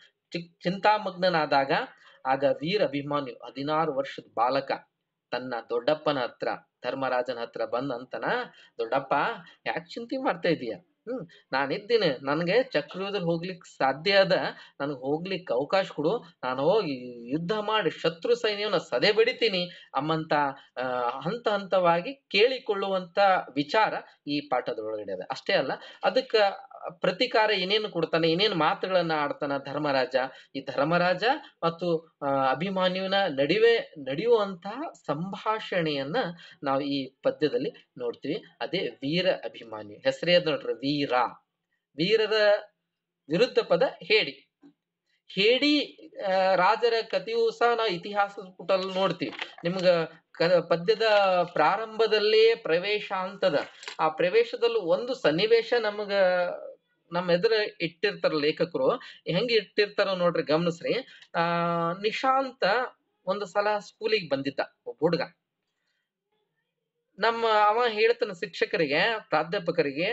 ಚಿಂತಾಮಗ್ನಾದಾಗ ಆಗ ವೀರ ಅಭಿಮಾನ್ಯು ಹದಿನಾರು ವರ್ಷದ ಬಾಲಕ ತನ್ನ ದೊಡ್ಡಪ್ಪನ ಹತ್ರ ಧರ್ಮರಾಜನ ಹತ್ರ ಬಂದಂತನ ದೊಡ್ಡಪ್ಪ ಯಾಕೆ ಚಿಂತೆ ಮಾಡ್ತಾ ಇದೀಯ ಹ್ಮ್ ನಾನಿದ್ದೀನಿ ನನಗೆ ಚಕ್ರವ್ಯೂಹ ಹೋಗ್ಲಿಕ್ ಸಾಧ್ಯ ಅದ ನನಗೆ ಹೋಗ್ಲಿಕ್ಕೆ ಅವಕಾಶ ಕೊಡು ನಾನು ಹೋಗಿ ಯುದ್ಧ ಮಾಡಿ ಶತ್ರು ಸೈನ್ಯವನ್ನ ಸದೆ ಬಡಿತೀನಿ ಅಮ್ಮಂತ ಹಂತ ಹಂತವಾಗಿ ಕೇಳಿಕೊಳ್ಳುವಂತ ವಿಚಾರ ಈ ಪಾಠದೊಳಗಡೆ ಅದ ಅಷ್ಟೇ ಅಲ್ಲ ಅದಕ್ಕ ಪ್ರತಿಕಾರ ಏನೇನು ಕೊಡ್ತಾನೆ ಏನೇನು ಮಾತುಗಳನ್ನ ಆಡ್ತಾನ ಧರ್ಮರಾಜ ಈ ಧರ್ಮರಾಜ ಮತ್ತು ಅಭಿಮಾನ್ಯುವಿನ ನಡುವೆ ನಡೆಯುವಂತಹ ಸಂಭಾಷಣೆಯನ್ನ ನಾವು ಈ ಪದ್ಯದಲ್ಲಿ ನೋಡ್ತೀವಿ ಅದೇ ವೀರ ಅಭಿಮಾನ್ಯು ಹೆಸರೇ ನೋಡ್ರಿ ವೀರ ವೀರರ ವಿರುದ್ಧ ಪದ ಹೇಡಿ ಹೇಡಿ ರಾಜರ ಕಥೆಯೂ ಸಹ ನಾವು ಇತಿಹಾಸದ ಪುಟಲ್ಲಿ ನೋಡ್ತೀವಿ ನಿಮ್ಗ ಪದ್ಯದ ಪ್ರಾರಂಭದಲ್ಲೇ ಪ್ರವೇಶ ಅಂತದ ಆ ಪ್ರವೇಶದಲ್ಲೂ ಒಂದು ಸನ್ನಿವೇಶ ನಮಗ ನಮ್ಮ ಎದುರು ಇಟ್ಟಿರ್ತಾರ ಲೇಖಕರು ಹೆಂಗ ಇಟ್ಟಿರ್ತಾರೋ ನೋಡ್ರಿ ಗಮನಿಸ್ರಿ ಆ ನಿಶಾಂತ ಒಂದ್ ಸಲ ಸ್ಕೂಲಿಗೆ ಬಂದಿದ್ದ ಒಬ್ಬ ಹುಡುಗ ನಮ್ಮ ಅವ ಹೇಳ್ತಾನ ಶಿಕ್ಷಕರಿಗೆ ಪ್ರಾಧ್ಯಾಪಕರಿಗೆ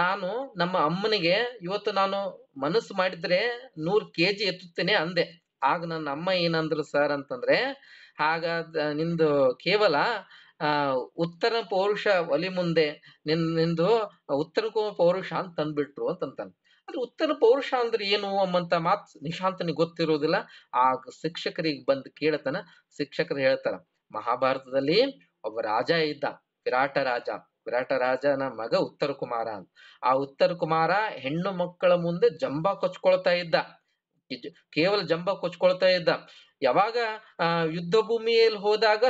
ನಾನು ನಮ್ಮ ಅಮ್ಮನಿಗೆ ಇವತ್ತು ನಾನು ಮನಸ್ಸು ಮಾಡಿದ್ರೆ ನೂರ್ ಕೆಜಿ ಎತ್ತುತ್ತೇನೆ ಅಂದೆ ಆಗ ನನ್ನ ಅಮ್ಮ ಏನಂದ್ರು ಸರ್ ಅಂತಂದ್ರೆ ಆಗ ನಿಂದು ಕೇವಲ ಆ ಉತ್ತರ ಪೌರುಷ ಒಲಿ ಮುಂದೆ ನಿನ್ ನಿಂದು ಉತ್ತರಕ್ಕೂ ಪೌರುಷ ಅಂತ ತಂದ್ಬಿಟ್ರು ಅಂತಂತಾನೆ ಅದ ಉತ್ತರ ಪೌರುಷ ಅಂದ್ರೆ ಏನು ಅಮ್ಮಂತ ಮಾತ್ ನಿಶಾಂತನಿಗೆ ಗೊತ್ತಿರೋದಿಲ್ಲ ಆ ಶಿಕ್ಷಕರಿಗೆ ಬಂದು ಕೇಳತನ ಶಿಕ್ಷಕರು ಹೇಳ್ತಾರ ಮಹಾಭಾರತದಲ್ಲಿ ಒಬ್ಬ ರಾಜ ಇದ್ದ ವಿರಾಟ ರಾಜ ವಿರಾಟ ರಾಜನ ಮಗ ಉತ್ತರ ಕುಮಾರ ಅಂತ ಆ ಉತ್ತರ ಕುಮಾರ ಹೆಣ್ಣು ಮಕ್ಕಳ ಮುಂದೆ ಜಂಬ ಕೊಚ್ಕೊಳ್ತಾ ಇದ್ದ ಕೇವಲ ಜಂಬ ಕೊಚ್ಕೊಳ್ತಾ ಇದ್ದ ಯಾವಾಗ ಯುದ್ಧ ಭೂಮಿಯಲ್ಲಿ ಹೋದಾಗ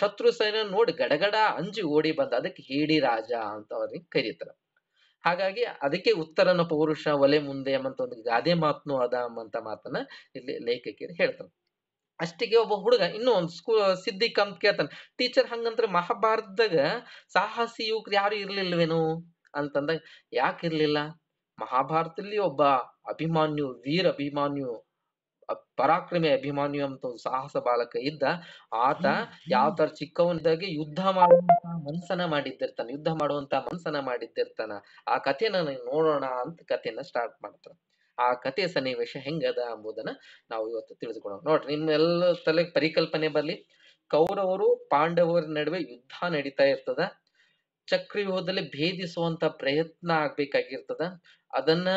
ಶತ್ರು ಸೈನ್ಯ ನೋಡಿ ಗಡಗಡ ಅಂಜಿ ಓಡಿ ಬಂದ ಅದಕ್ಕೆ ಹೇಡಿ ರಾಜ ಅಂತ ಅವ್ರಿಗೆ ಕರೀತಾರ ಹಾಗಾಗಿ ಅದಕ್ಕೆ ಉತ್ತರನ ಪೌರುಷ ಒಲೆ ಮುಂದೆ ಅಂತ ಒಂದು ಗಾದೆ ಮಾತ್ನು ಅದ ಅಂತ ಮಾತನ್ನ ಇಲ್ಲಿ ಲೇಖಕಿಯರು ಹೇಳ್ತಾರೆ ಅಷ್ಟಿಗೆ ಒಬ್ಬ ಹುಡುಗ ಇನ್ನೂ ಒಂದು ಸ್ಕೂಲ್ ಸಿದ್ದಿಕ್ ಅಂತ ಕೇಳ್ತಾನೆ ಟೀಚರ್ ಹಂಗಂದ್ರೆ ಮಹಾಭಾರತದಾಗ ಸಾಹಸಿ ಯುವಕರು ಯಾರು ಇರ್ಲಿಲ್ವೇನು ಅಂತಂದ ಯಾಕಿರ್ಲಿಲ್ಲ ಮಹಾಭಾರತದಲ್ಲಿ ಒಬ್ಬ ಅಭಿಮಾನ್ಯು ವೀರ ಅಭಿಮಾನ್ಯು ಪರಾಕ್ರಮಿ ಅಭಿಮಾನ್ಯು ಅಂತ ಒಂದು ಸಾಹಸ ಬಾಲಕ ಇದ್ದ ಆತ ಯಾವ ತರ ಯುದ್ಧ ಮಾಡುವಂತ ಮನ್ಸನ ಮಾಡಿದ್ದಿರ್ತಾನ ಯುದ್ಧ ಮಾಡುವಂತ ಮನ್ಸನ ಮಾಡಿದ್ದಿರ್ತಾನ ಆ ಕಥೆನ ನೋಡೋಣ ಅಂತ ಕಥೆನ ಸ್ಟಾರ್ಟ್ ಮಾಡ್ತಾರ ಆ ಕಥೆ ಸನ್ನಿವೇಶ ಹೆಂಗದ ಅಂಬುದನ್ನ ನಾವು ಇವತ್ತು ತಿಳಿದುಕೊಳ್ಳೋಣ ನೋಡ್ರಿ ನಿಮ್ಮೆಲ್ಲ ತಲೆ ಪರಿಕಲ್ಪನೆ ಬರ್ಲಿ ಕೌರವರು ಪಾಂಡವರ ನಡುವೆ ಯುದ್ಧ ನಡೀತಾ ಇರ್ತದ ಚಕ್ರವ್ಯೂಹದಲ್ಲಿ ಭೇದಿಸುವಂತ ಪ್ರಯತ್ನ ಆಗ್ಬೇಕಾಗಿರ್ತದ ಅದನ್ನ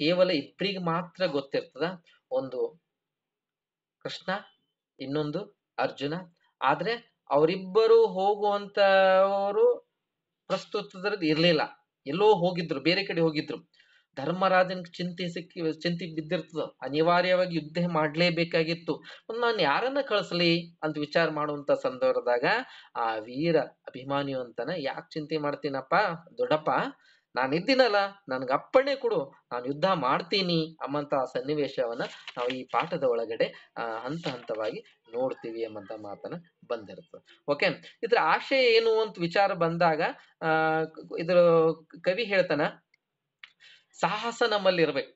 ಕೇವಲ ಇಬ್ಬರಿಗೆ ಮಾತ್ರ ಗೊತ್ತಿರ್ತದ ಒಂದು ಕೃಷ್ಣ ಇನ್ನೊಂದು ಅರ್ಜುನ ಆದ್ರೆ ಅವರಿಬ್ಬರು ಹೋಗುವಂತವರು ಪ್ರಸ್ತುತದ್ರದ್ದು ಇರ್ಲಿಲ್ಲ ಎಲ್ಲೋ ಹೋಗಿದ್ರು ಬೇರೆ ಕಡೆ ಹೋಗಿದ್ರು ಧರ್ಮರಾಜನ್ ಚಿಂತೆ ಸಿಕ್ಕಿ ಚಿಂತೆ ಬಿದ್ದಿರ್ತದ ಅನಿವಾರ್ಯವಾಗಿ ಯುದ್ಧ ಮಾಡಲೇಬೇಕಾಗಿತ್ತು ನಾನು ಯಾರನ್ನ ಕಳಿಸ್ಲಿ ಅಂತ ವಿಚಾರ ಮಾಡುವಂತ ಸಂದರ್ಭದಾಗ ಆ ವೀರ ಅಭಿಮಾನಿಯು ಅಂತನ ಯಾಕೆ ಚಿಂತೆ ಮಾಡ್ತೀನಪ್ಪಾ ದೊಡ್ಡಪ್ಪ ನಾನು ಇದ್ದೀನಲ್ಲ ನನಗೆ ಅಪ್ಪಣೆ ಕೊಡು ನಾನು ಯುದ್ಧ ಮಾಡ್ತೀನಿ ಅಮ್ಮಂತ ಸನ್ನಿವೇಶವನ್ನ ನಾವು ಈ ಪಾಠದ ಒಳಗಡೆ ಹಂತ ಹಂತವಾಗಿ ನೋಡ್ತೀವಿ ಎಂಬಂತ ಮಾತನ್ನ ಬಂದಿರುತ್ತೆ ಓಕೆ ಇದ್ರ ಆಶಯ ಏನು ಅಂತ ವಿಚಾರ ಬಂದಾಗ ಆ ಇದ್ರ ಕವಿ ಹೇಳ್ತಾನ ಸಾಹಸ ನಮ್ಮಲ್ಲಿ ಇರ್ಬೇಕು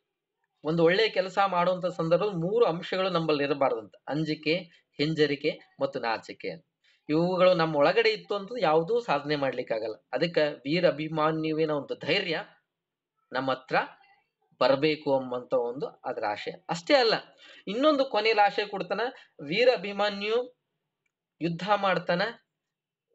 ಒಂದು ಒಳ್ಳೆಯ ಕೆಲಸ ಮಾಡುವಂತ ಸಂದರ್ಭದಲ್ಲಿ ಮೂರು ಅಂಶಗಳು ನಮ್ಮಲ್ಲಿ ಇರಬಾರ್ದಂತ ಅಂಜಿಕೆ ಹಿಂಜರಿಕೆ ಮತ್ತು ನಾಚಿಕೆ ಅಂತ ಇವುಗಳು ನಮ್ಮ ಒಳಗಡೆ ಇತ್ತು ಅಂತ ಯಾವುದೂ ಸಾಧನೆ ಮಾಡ್ಲಿಕ್ಕಾಗಲ್ಲ ಅದಕ್ಕೆ ವೀರ ಅಭಿಮಾನ್ಯುವಿನ ಒಂದು ಧೈರ್ಯ ನಮ್ಮ ಹತ್ರ ಬರಬೇಕು ಅಂಬಂತ ಒಂದು ಅದರ ಆಶೆ ಅಷ್ಟೇ ಅಲ್ಲ ಇನ್ನೊಂದು ಕೊನೆಯಲ್ಲಿ ಆಶೆ ಕೊಡ್ತಾನ ವೀರ ಅಭಿಮಾನ್ಯು ಯುದ್ಧ ಮಾಡ್ತಾನ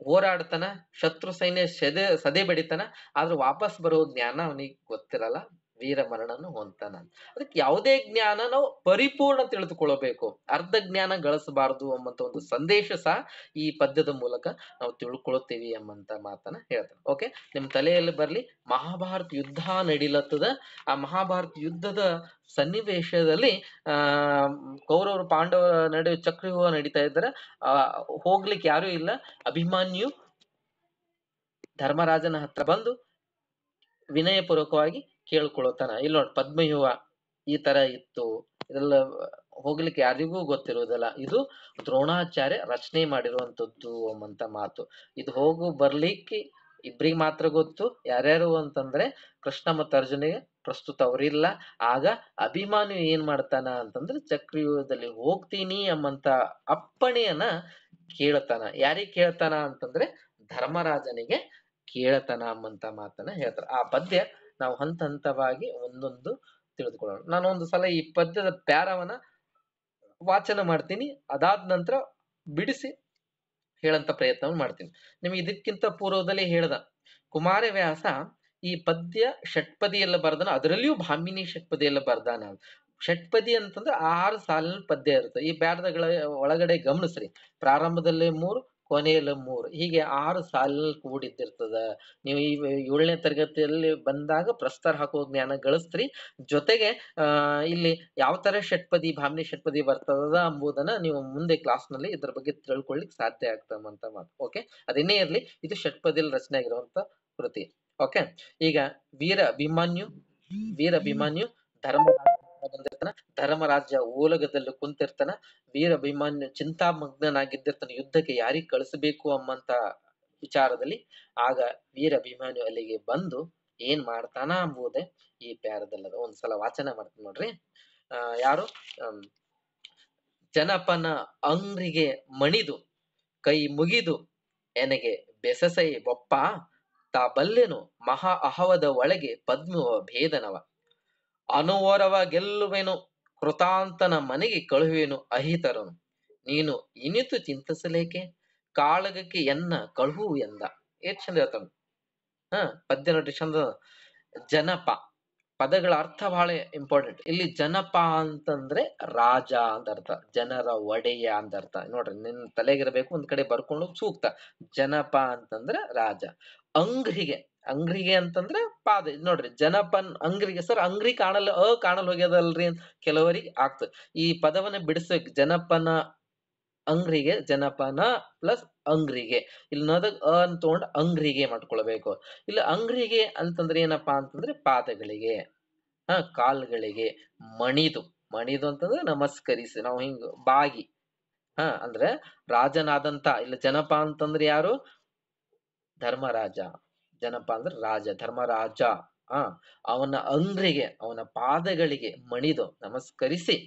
ಹೋರಾಡ್ತಾನ ಶತ್ರು ಸೈನ್ಯ ಸದೆ ಸದೆ ಬಡಿತಾನ ಆದ್ರೆ ವಾಪಸ್ ಬರೋ ಜ್ಞಾನ ಅವನಿಗೆ ಗೊತ್ತಿರಲ್ಲ ವೀರ ಮರಣನು ಹೊಂತಾನ ಅದಕ್ಕೆ ಯಾವುದೇ ಜ್ಞಾನ ನಾವು ಪರಿಪೂರ್ಣ ತಿಳಿದುಕೊಳ್ಳಬೇಕು ಅರ್ಧ ಜ್ಞಾನ ಗಳಿಸಬಾರದು ಎಂಬಂತ ಒಂದು ಸಂದೇಶ ಸಹ ಈ ಪದ್ಯದ ಮೂಲಕ ನಾವು ತಿಳ್ಕೊಳ್ತೀವಿ ಎಂಬಂತ ಮಾತನ್ನ ಹೇಳ್ತಾರೆ ಓಕೆ ನಿಮ್ ತಲೆಯಲ್ಲಿ ಬರ್ಲಿ ಮಹಾಭಾರತ ಯುದ್ಧ ನಡೀಲತ್ತದ ಆ ಮಹಾಭಾರತ ಯುದ್ಧದ ಸನ್ನಿವೇಶದಲ್ಲಿ ಆ ಕೌರವರು ಪಾಂಡವರ ನಡುವೆ ಚಕ್ರವ್ಯೂಹ ನಡೀತಾ ಇದ್ದಾರೆ ಆ ಹೋಗ್ಲಿಕ್ಕೆ ಯಾರು ಇಲ್ಲ ಅಭಿಮನ್ಯು ಧರ್ಮರಾಜನ ಹತ್ರ ಬಂದು ವಿನಯಪೂರ್ವಕವಾಗಿ ಕೇಳ್ಕೊಳ್ಳೋತನ ಇಲ್ಲಿ ನೋಡಿ ಯುವ ಈ ತರ ಇತ್ತು ಇದೆಲ್ಲ ಹೋಗ್ಲಿಕ್ಕೆ ಯಾರಿಗೂ ಗೊತ್ತಿರುವುದಿಲ್ಲ ಇದು ದ್ರೋಣಾಚಾರ್ಯ ರಚನೆ ಮಾಡಿರುವಂತದ್ದು ಅಂತ ಮಾತು ಇದು ಹೋಗು ಬರ್ಲಿಕ್ಕೆ ಇಬ್ರಿಗೆ ಮಾತ್ರ ಗೊತ್ತು ಯಾರ್ಯಾರು ಅಂತಂದ್ರೆ ಕೃಷ್ಣ ಮತ್ತು ಅರ್ಜುನಿಗೆ ಪ್ರಸ್ತುತ ಅವರಿಲ್ಲ ಆಗ ಅಭಿಮಾನಿ ಏನ್ ಮಾಡ್ತಾನ ಅಂತಂದ್ರೆ ಚಕ್ರವ್ಯೂಹದಲ್ಲಿ ಹೋಗ್ತೀನಿ ಎಂಬಂತ ಅಪ್ಪಣೆಯನ್ನ ಕೇಳ್ತಾನ ಯಾರಿಗೆ ಕೇಳ್ತಾನ ಅಂತಂದ್ರೆ ಧರ್ಮರಾಜನಿಗೆ ಕೇಳತಾನ ಅಮ್ಮಂತ ಮಾತನ್ನ ಹೇಳ್ತಾರ ಆ ಪದ್ಯ ನಾವು ಹಂತ ಹಂತವಾಗಿ ಒಂದೊಂದು ತಿಳಿದುಕೊಳ್ಳೋಣ ನಾನು ಒಂದು ಸಲ ಈ ಪದ್ಯದ ಪ್ಯಾರವನ್ನ ವಾಚನ ಮಾಡ್ತೀನಿ ಅದಾದ ನಂತರ ಬಿಡಿಸಿ ಹೇಳಂತ ಪ್ರಯತ್ನವನ್ನು ಮಾಡ್ತೀನಿ ನಿಮ್ಗೆ ಇದಕ್ಕಿಂತ ಪೂರ್ವದಲ್ಲಿ ಹೇಳ್ದ ಕುಮಾರವ್ಯಾಸ ಈ ಪದ್ಯ ಷಟ್ಪದಿ ಎಲ್ಲ ಬರ್ದಾನ ಅದರಲ್ಲಿಯೂ ಭಾಮಿನಿ ಷಟ್ಪದಿ ಬರ್ದಾನ ಷಟ್ಪದಿ ಅಂತಂದ್ರೆ ಆರು ಸಾಲಿನ ಪದ್ಯ ಇರುತ್ತೆ ಈ ಪ್ಯಾರದಗಳ ಒಳಗಡೆ ಗಮನಿಸ್ರಿ ಪ್ರಾರಂಭದಲ್ಲಿ ಮೂರು ಕೊನೆಯಲ್ಲಿ ಮೂರು ಹೀಗೆ ಆರು ಸಾಲಲ್ಲಿ ಕೂಡಿದ್ದಿರ್ತದ ನೀವು ಈ ಏಳನೇ ತರಗತಿಯಲ್ಲಿ ಬಂದಾಗ ಪ್ರಸ್ತಾರ ಹಾಕೋ ಜ್ಞಾನ ಗಳಿಸ್ತ್ರಿ ಜೊತೆಗೆ ಇಲ್ಲಿ ಯಾವ ತರ ಷಟ್ಪದಿ ಭಾವನೆ ಷಟ್ಪದಿ ಬರ್ತದ ಅಂಬುದನ್ನ ನೀವು ಮುಂದೆ ಕ್ಲಾಸ್ ನಲ್ಲಿ ಇದ್ರ ಬಗ್ಗೆ ತಿಳ್ಕೊಳ್ಳಿಕ್ ಸಾಧ್ಯ ಅಂತ ಮಾತು ಓಕೆ ಅದನ್ನೇ ಇರ್ಲಿ ಇದು ಷಟ್ಪದಿಲಿ ರಚನೆ ಆಗಿರುವಂತ ಕೃತಿ ಓಕೆ ಈಗ ವೀರ ಅಭಿಮಾನ್ಯು ವೀರ ಅಭಿಮಾನ್ಯು ಧರ್ಮ ಬಂದಿರ್ತಾನ ಧರ್ಮರಾಜ ಓಲಗದಲ್ಲಿ ಕುಂತಿರ್ತಾನ ವೀರ ಅಭಿಮಾನ್ಯ ಚಿಂತಾಮಗ್ನಾಗಿದ್ದಿರ್ತಾನ ಯುದ್ಧಕ್ಕೆ ಯಾರಿಗೆ ಕಳಿಸಬೇಕು ಅಮ್ಮಂತ ವಿಚಾರದಲ್ಲಿ ಆಗ ವೀರ ಅಭಿಮಾನಿ ಅಲ್ಲಿಗೆ ಬಂದು ಏನ್ ಮಾಡ್ತಾನ ಅಂಬುದೇ ಈ ಪ್ಯಾರದಲ್ಲದ ಒಂದ್ಸಲ ವಾಚನ ಮಾಡ್ತೀನಿ ನೋಡ್ರಿ ಆ ಯಾರು ಜನಪನ ಅಂಗ್ರಿಗೆ ಮಣಿದು ಕೈ ಮುಗಿದು ಎನಗೆ ಬೆಸಸೈ ಬೊಪ್ಪ ತಾ ಬಲ್ಲೆನು ಮಹಾ ಅಹವದ ಒಳಗೆ ಪದ್ಮ ಭೇದನವ ಅನುವರವ ಗೆಲ್ಲುವೆನು ಕೃತಾಂತನ ಮನೆಗೆ ಕಳುಹುವೆನು ಅಹಿತರನು ನೀನು ಇನಿತು ಚಿಂತಿಸಲೇಕೆ ಕಾಳಗಕ್ಕೆ ಎನ್ನ ಕಳುಹು ಎಂದ ಏ ಚಂದ ಹೇಳ್ತಾನೆ ಹ ಪದ್ಯ ಚಂದ ಜನಪ ಪದಗಳ ಅರ್ಥ ಬಹಳ ಇಂಪಾರ್ಟೆಂಟ್ ಇಲ್ಲಿ ಜನಪ ಅಂತಂದ್ರೆ ರಾಜ ಅಂತ ಅರ್ಥ ಜನರ ಒಡೆಯ ಅಂತ ಅರ್ಥ ನೋಡ್ರಿ ನಿನ್ನ ತಲೆಗಿರಬೇಕು ಒಂದ್ ಕಡೆ ಬರ್ಕೊಂಡು ಸೂಕ್ತ ಜನಪ ಅಂತಂದ್ರೆ ರಾಜ ಅಂಗ್ರಿಗೆ ಅಂಗ್ರಿಗೆ ಅಂತಂದ್ರೆ ಪಾದ ನೋಡ್ರಿ ಜನಪನ್ ಅಂಗ್ರಿಗೆ ಸರ್ ಅಂಗ್ರಿ ಕಾಣಲ್ಲ ಅ ಕಾಣಲ್ ಹೋಗ್ಯದಲ್ರಿ ಅಂತ ಕೆಲವರಿಗೆ ಆಗ್ತದೆ ಈ ಪದವನ್ನ ಬಿಡಿಸ್ಬೇಕು ಜನಪನ ಅಂಗ್ರಿಗೆ ಜನಪನ ಪ್ಲಸ್ ಅಂಗ್ರಿಗೆ ಇಲ್ಲಿ ನೋದಾಗ ಅ ಅಂತ ತಗೊಂಡು ಅಂಗ್ರಿಗೆ ಮಾಡ್ಕೊಳ್ಬೇಕು ಇಲ್ಲ ಅಂಗ್ರಿಗೆ ಅಂತಂದ್ರೆ ಏನಪ್ಪಾ ಅಂತಂದ್ರೆ ಪಾದಗಳಿಗೆ ಹಾ ಕಾಲ್ಗಳಿಗೆ ಮಣಿದು ಮಣಿದು ಅಂತಂದ್ರೆ ನಮಸ್ಕರಿಸಿ ನಾವು ಹಿಂಗ ಬಾಗಿ ಹಾ ಅಂದ್ರೆ ರಾಜನಾದಂತ ಇಲ್ಲ ಜನಪ ಅಂತಂದ್ರೆ ಯಾರು ಧರ್ಮರಾಜ ಜನಪ್ಪ ಅಂದ್ರೆ ರಾಜ ಧರ್ಮರಾಜ ಆ ಅವನ ಅಂಗ್ರಿಗೆ ಅವನ ಪಾದಗಳಿಗೆ ಮಣಿದು ನಮಸ್ಕರಿಸಿ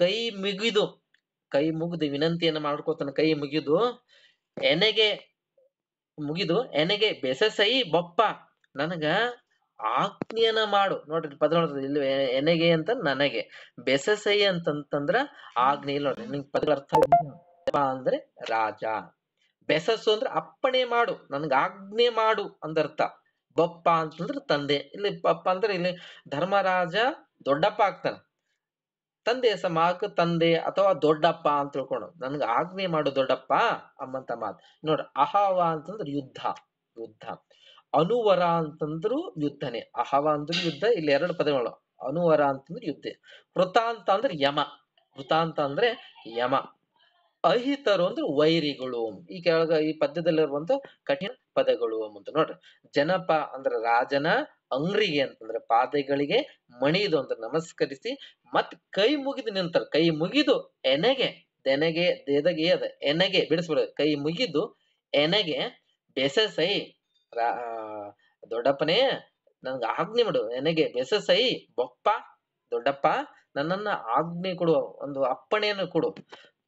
ಕೈ ಮುಗಿದು ಕೈ ಮುಗಿದು ವಿನಂತಿಯನ್ನು ಮಾಡ್ಕೋತಾನೆ ಕೈ ಮುಗಿದು ಎನೆಗೆ ಮುಗಿದು ಎನೆಗೆ ಬೆಸಸೈ ಬಪ್ಪ ನನಗ ಆಜ್ಞೆಯನ್ನ ಮಾಡು ನೋಡ್ರಿ ನೋಡ್ರಿ ಇಲ್ಲಿ ಎನೆಗೆ ಅಂತ ನನಗೆ ಬೆಸಸೈ ಅಂತಂತಂದ್ರ ಆಜ್ಞೆ ಇಲ್ಲ ನೋಡ್ರಿ ನಿಂಗೆ ಅರ್ಥ ಅಂದ್ರೆ ರಾಜ ಬೆಸಸ್ಸು ಅಂದ್ರೆ ಅಪ್ಪಣೆ ಮಾಡು ನನ್ಗೆ ಆಜ್ಞೆ ಮಾಡು ಅಂದರ್ಥ ಬಪ್ಪ ಅಂತಂದ್ರೆ ತಂದೆ ಇಲ್ಲಿ ಪಪ್ಪ ಅಂದ್ರೆ ಇಲ್ಲಿ ಧರ್ಮರಾಜ ದೊಡ್ಡಪ್ಪ ಆಗ್ತಾನೆ ತಂದೆ ಸಮಾಕ ತಂದೆ ಅಥವಾ ದೊಡ್ಡಪ್ಪ ಅಂತ ತಿಳ್ಕೊಂಡು ನನ್ಗೆ ಆಜ್ಞೆ ಮಾಡು ದೊಡ್ಡಪ್ಪ ಅಮ್ಮಂತ ಮಾತು ನೋಡ್ರಿ ಅಹವ ಅಂತಂದ್ರೆ ಯುದ್ಧ ಯುದ್ಧ ಅನುವರ ಅಂತಂದ್ರು ಯುದ್ಧನೇ ಅಹವ ಅಂದ್ರೆ ಯುದ್ಧ ಇಲ್ಲಿ ಎರಡು ಪದಗಳು ಅನುವರ ಅಂತಂದ್ರೆ ಯುದ್ಧ ವೃತಾಂತ ಅಂದ್ರೆ ಯಮ ವೃತಾಂತ ಅಂದ್ರೆ ಯಮ ಅಹಿತರು ಅಂದ್ರೆ ವೈರಿಗಳು ಈ ಕೆಳಗ ಈ ಪದ್ಯದಲ್ಲಿರುವಂತ ಕಠಿಣ ಪದಗಳು ಅಂತ ನೋಡ್ರಿ ಜನಪ ಅಂದ್ರೆ ರಾಜನ ಅಂಗ್ರಿಗೆ ಅಂತಂದ್ರೆ ಪಾದಗಳಿಗೆ ಮಣಿದು ಅಂತ ನಮಸ್ಕರಿಸಿ ಮತ್ ಕೈ ಮುಗಿದು ನಿಂತರ ಕೈ ಮುಗಿದು ಎನೆಗೆ ದೆನೆಗೆ ದೇದಗೆ ಅದ ಎನೆಗೆ ಬಿಡಿಸ್ಬಿಡ ಕೈ ಮುಗಿದು ಎನೆಗೆ ಬೆಸಸೈ ರಾ ದೊಡ್ಡಪ್ಪನೇ ನನ್ಗೆ ಆಗ್ನಿ ಮಾಡು ಎನೆಗೆ ಬೆಸಸೈ ಬೊಪ್ಪ ದೊಡ್ಡಪ್ಪ ನನ್ನನ್ನ ಆಗ್ನಿ ಕೊಡು ಒಂದು ಅಪ್ಪಣೆಯನ್ನು ಕೊಡು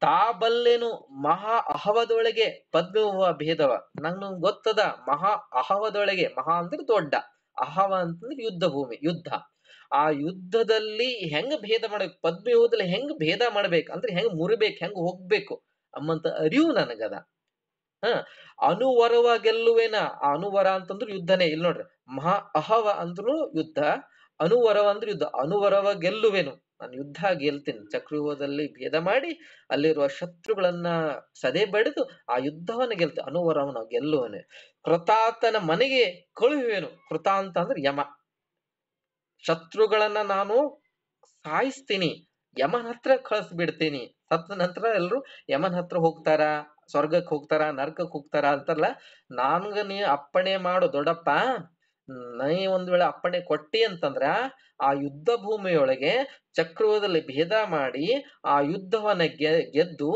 ತಾಬಲ್ಲೆನು ಮಹಾ ಅಹವದೊಳಗೆ ಪದ್ಮವ ಭೇದವ ನಂಗ್ ಗೊತ್ತದ ಮಹಾ ಅಹವದೊಳಗೆ ಮಹಾ ಅಂದ್ರೆ ದೊಡ್ಡ ಅಹವ ಅಂತಂದ್ರೆ ಯುದ್ಧ ಭೂಮಿ ಯುದ್ಧ ಆ ಯುದ್ಧದಲ್ಲಿ ಹೆಂಗ್ ಭೇದ ಮಾಡ್ಬೇಕು ಪದ್ಮವ್ಯೂಹದಲ್ಲಿ ಹೆಂಗ್ ಭೇದ ಮಾಡ್ಬೇಕು ಅಂದ್ರೆ ಹೆಂಗ್ ಮುರಿಬೇಕು ಹೆಂಗ್ ಹೋಗ್ಬೇಕು ಅಮ್ಮಂತ ಅರಿವು ನನಗದ ಹ ಅನುವರವ ಗೆಲ್ಲುವೇನ ಆ ಅನುವರ ಅಂತಂದ್ರೆ ಯುದ್ಧನೇ ಇಲ್ಲಿ ನೋಡ್ರಿ ಮಹಾ ಅಹವ ಅಂದ್ರೂ ಯುದ್ಧ ಅನುವರವ ಅಂದ್ರೆ ಯುದ್ಧ ಅನುವರವ ಗೆಲ್ಲುವೇನು ನಾನು ಯುದ್ಧ ಗೆಲ್ತೀನಿ ಚಕ್ರವ್ಯೂಹದಲ್ಲಿ ಭೇದ ಮಾಡಿ ಅಲ್ಲಿರುವ ಶತ್ರುಗಳನ್ನ ಸದೆ ಬಡಿದು ಆ ಯುದ್ಧವನ್ನು ಗೆಲ್ತೀನಿ ಅನುವರವನ ಗೆಲ್ಲುವನೇ ಕೃತಾತನ ಮನೆಗೆ ಕಳುಹುವೆನು ಕೃತ ಅಂತ ಅಂದ್ರೆ ಯಮ ಶತ್ರುಗಳನ್ನ ನಾನು ಸಾಯಿಸ್ತೀನಿ ಯಮನ ಹತ್ರ ಕಳಿಸ್ಬಿಡ್ತೀನಿ ಸತ್ತ ನಂತರ ಎಲ್ಲರೂ ಯಮನ ಹತ್ರ ಹೋಗ್ತಾರ ಸ್ವರ್ಗಕ್ಕೆ ಹೋಗ್ತಾರ ನರ್ಕಕ್ಕೆ ಹೋಗ್ತಾರ ಅಂತಲ್ಲ ನನ್ಗ ನೀ ಅಪ್ಪಣೆ ಮಾಡು ದೊಡ್ಡಪ್ಪ ನೈ ಒಂದ್ ವೇಳೆ ಅಪ್ಪಣೆ ಕೊಟ್ಟಿ ಅಂತಂದ್ರ ಆ ಯುದ್ಧ ಭೂಮಿಯೊಳಗೆ ಚಕ್ರವದಲ್ಲಿ ಭೇದ ಮಾಡಿ ಆ ಯುದ್ಧವನ್ನ ಗೆದ್ದು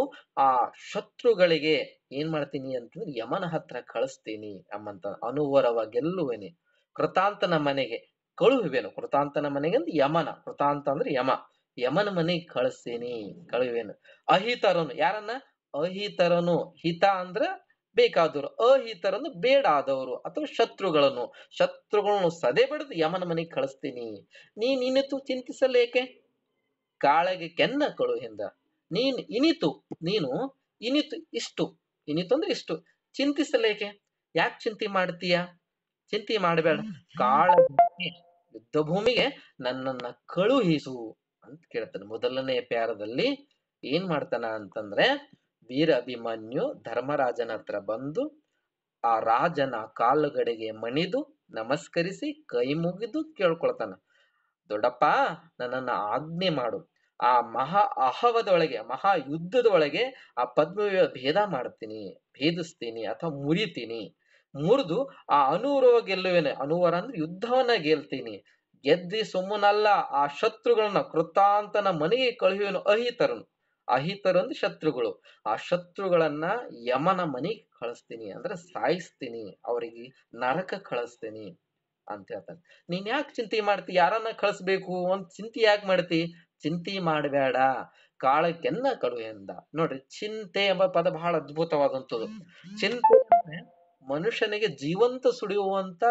ಆ ಶತ್ರುಗಳಿಗೆ ಏನ್ ಮಾಡ್ತೀನಿ ಅಂತಂದ್ರೆ ಯಮನ ಹತ್ರ ಕಳಿಸ್ತೀನಿ ಅಮ್ಮಂತ ಅನುವರವ ಗೆಲ್ಲುವೆನೆ ಕೃತಾಂತನ ಮನೆಗೆ ಕಳುಹುವೆನು ಕೃತಾಂತನ ಮನೆಗೆ ಅಂದ್ರೆ ಯಮನ ಕೃತಾಂತ ಅಂದ್ರೆ ಯಮ ಯಮನ ಮನೆಗೆ ಕಳಿಸ್ತೀನಿ ಕಳುಹುವೆನು ಅಹಿತರನು ಯಾರನ್ನ ಅಹಿತರನು ಹಿತ ಅಂದ್ರ ಬೇಕಾದವರು ಅಹಿತರನ್ನು ಬೇಡಾದವರು ಅಥವಾ ಶತ್ರುಗಳನ್ನು ಶತ್ರುಗಳನ್ನು ಸದೆ ಬಡಿದು ಯಮನ ಮನೆಗೆ ಕಳಿಸ್ತೀನಿ ನೀನ್ ಇನಿತು ಚಿಂತಿಸಲೇಕೆ ಕಾಳಗೆ ಕೆನ್ನ ಕಳುಹಿಂದ ಹಿಂದ ನೀನ್ ಇನಿತು ನೀನು ಇನಿತು ಇಷ್ಟು ಇನಿತು ಅಂದ್ರೆ ಇಷ್ಟು ಚಿಂತಿಸಲೇಕೆ ಯಾಕೆ ಚಿಂತೆ ಮಾಡ್ತೀಯ ಚಿಂತೆ ಮಾಡಬೇಡ ಕಾಳಗೆ ಯುದ್ಧ ಭೂಮಿಗೆ ನನ್ನನ್ನ ಕಳುಹಿಸು ಅಂತ ಕೇಳ್ತಾನೆ ಮೊದಲನೇ ಪ್ಯಾರದಲ್ಲಿ ಏನ್ ಮಾಡ್ತಾನ ಅಂತಂದ್ರೆ ವೀರ ಅಭಿಮನ್ಯು ಧರ್ಮರಾಜನ ಹತ್ರ ಬಂದು ಆ ರಾಜನ ಕಾಲುಗಡೆಗೆ ಮಣಿದು ನಮಸ್ಕರಿಸಿ ಕೈ ಮುಗಿದು ಕೇಳ್ಕೊಳ್ತಾನ ದೊಡ್ಡಪ್ಪ ನನ್ನನ್ನ ಆಜ್ಞೆ ಮಾಡು ಆ ಮಹಾ ಅಹವದೊಳಗೆ ಮಹಾ ಯುದ್ಧದೊಳಗೆ ಆ ಪದ್ಮವ್ಯ ಭೇದ ಮಾಡ್ತೀನಿ ಭೇದಿಸ್ತೀನಿ ಅಥವಾ ಮುರಿತೀನಿ ಮುರಿದು ಆ ಅನೂರವ ಗೆಲ್ಲುವೆನೆ ಅನೂವರ ಅಂದ್ರೆ ಯುದ್ಧವನ್ನ ಗೆಲ್ತೀನಿ ಗೆದ್ದಿ ಸುಮ್ಮನಲ್ಲ ಆ ಶತ್ರುಗಳನ್ನ ಕೃತಾಂತನ ಮನೆಗೆ ಕಳುವೆನು ಅಹಿತರನು ಅಹಿತರಂದ್ ಶತ್ರುಗಳು ಆ ಶತ್ರುಗಳನ್ನ ಯಮನ ಮನಿ ಕಳಿಸ್ತೀನಿ ಅಂದ್ರೆ ಸಾಯಿಸ್ತೀನಿ ಅವರಿಗೆ ನರಕ ಕಳಿಸ್ತೀನಿ ಅಂತ ಹೇಳ್ತಾನೆ ನೀನ್ ಯಾಕೆ ಚಿಂತೆ ಮಾಡ್ತಿ ಯಾರನ್ನ ಕಳಿಸ್ಬೇಕು ಅಂತ ಚಿಂತೆ ಯಾಕೆ ಮಾಡ್ತಿ ಚಿಂತೆ ಮಾಡಬೇಡ ಕಾಳಕ್ಕೆನ್ನ ಎಂದ ನೋಡ್ರಿ ಚಿಂತೆ ಎಂಬ ಪದ ಬಹಳ ಅದ್ಭುತವಾದಂಥದ್ದು ಚಿಂತೆ ಮನುಷ್ಯನಿಗೆ ಜೀವಂತ ಸುಡಿಯುವಂತ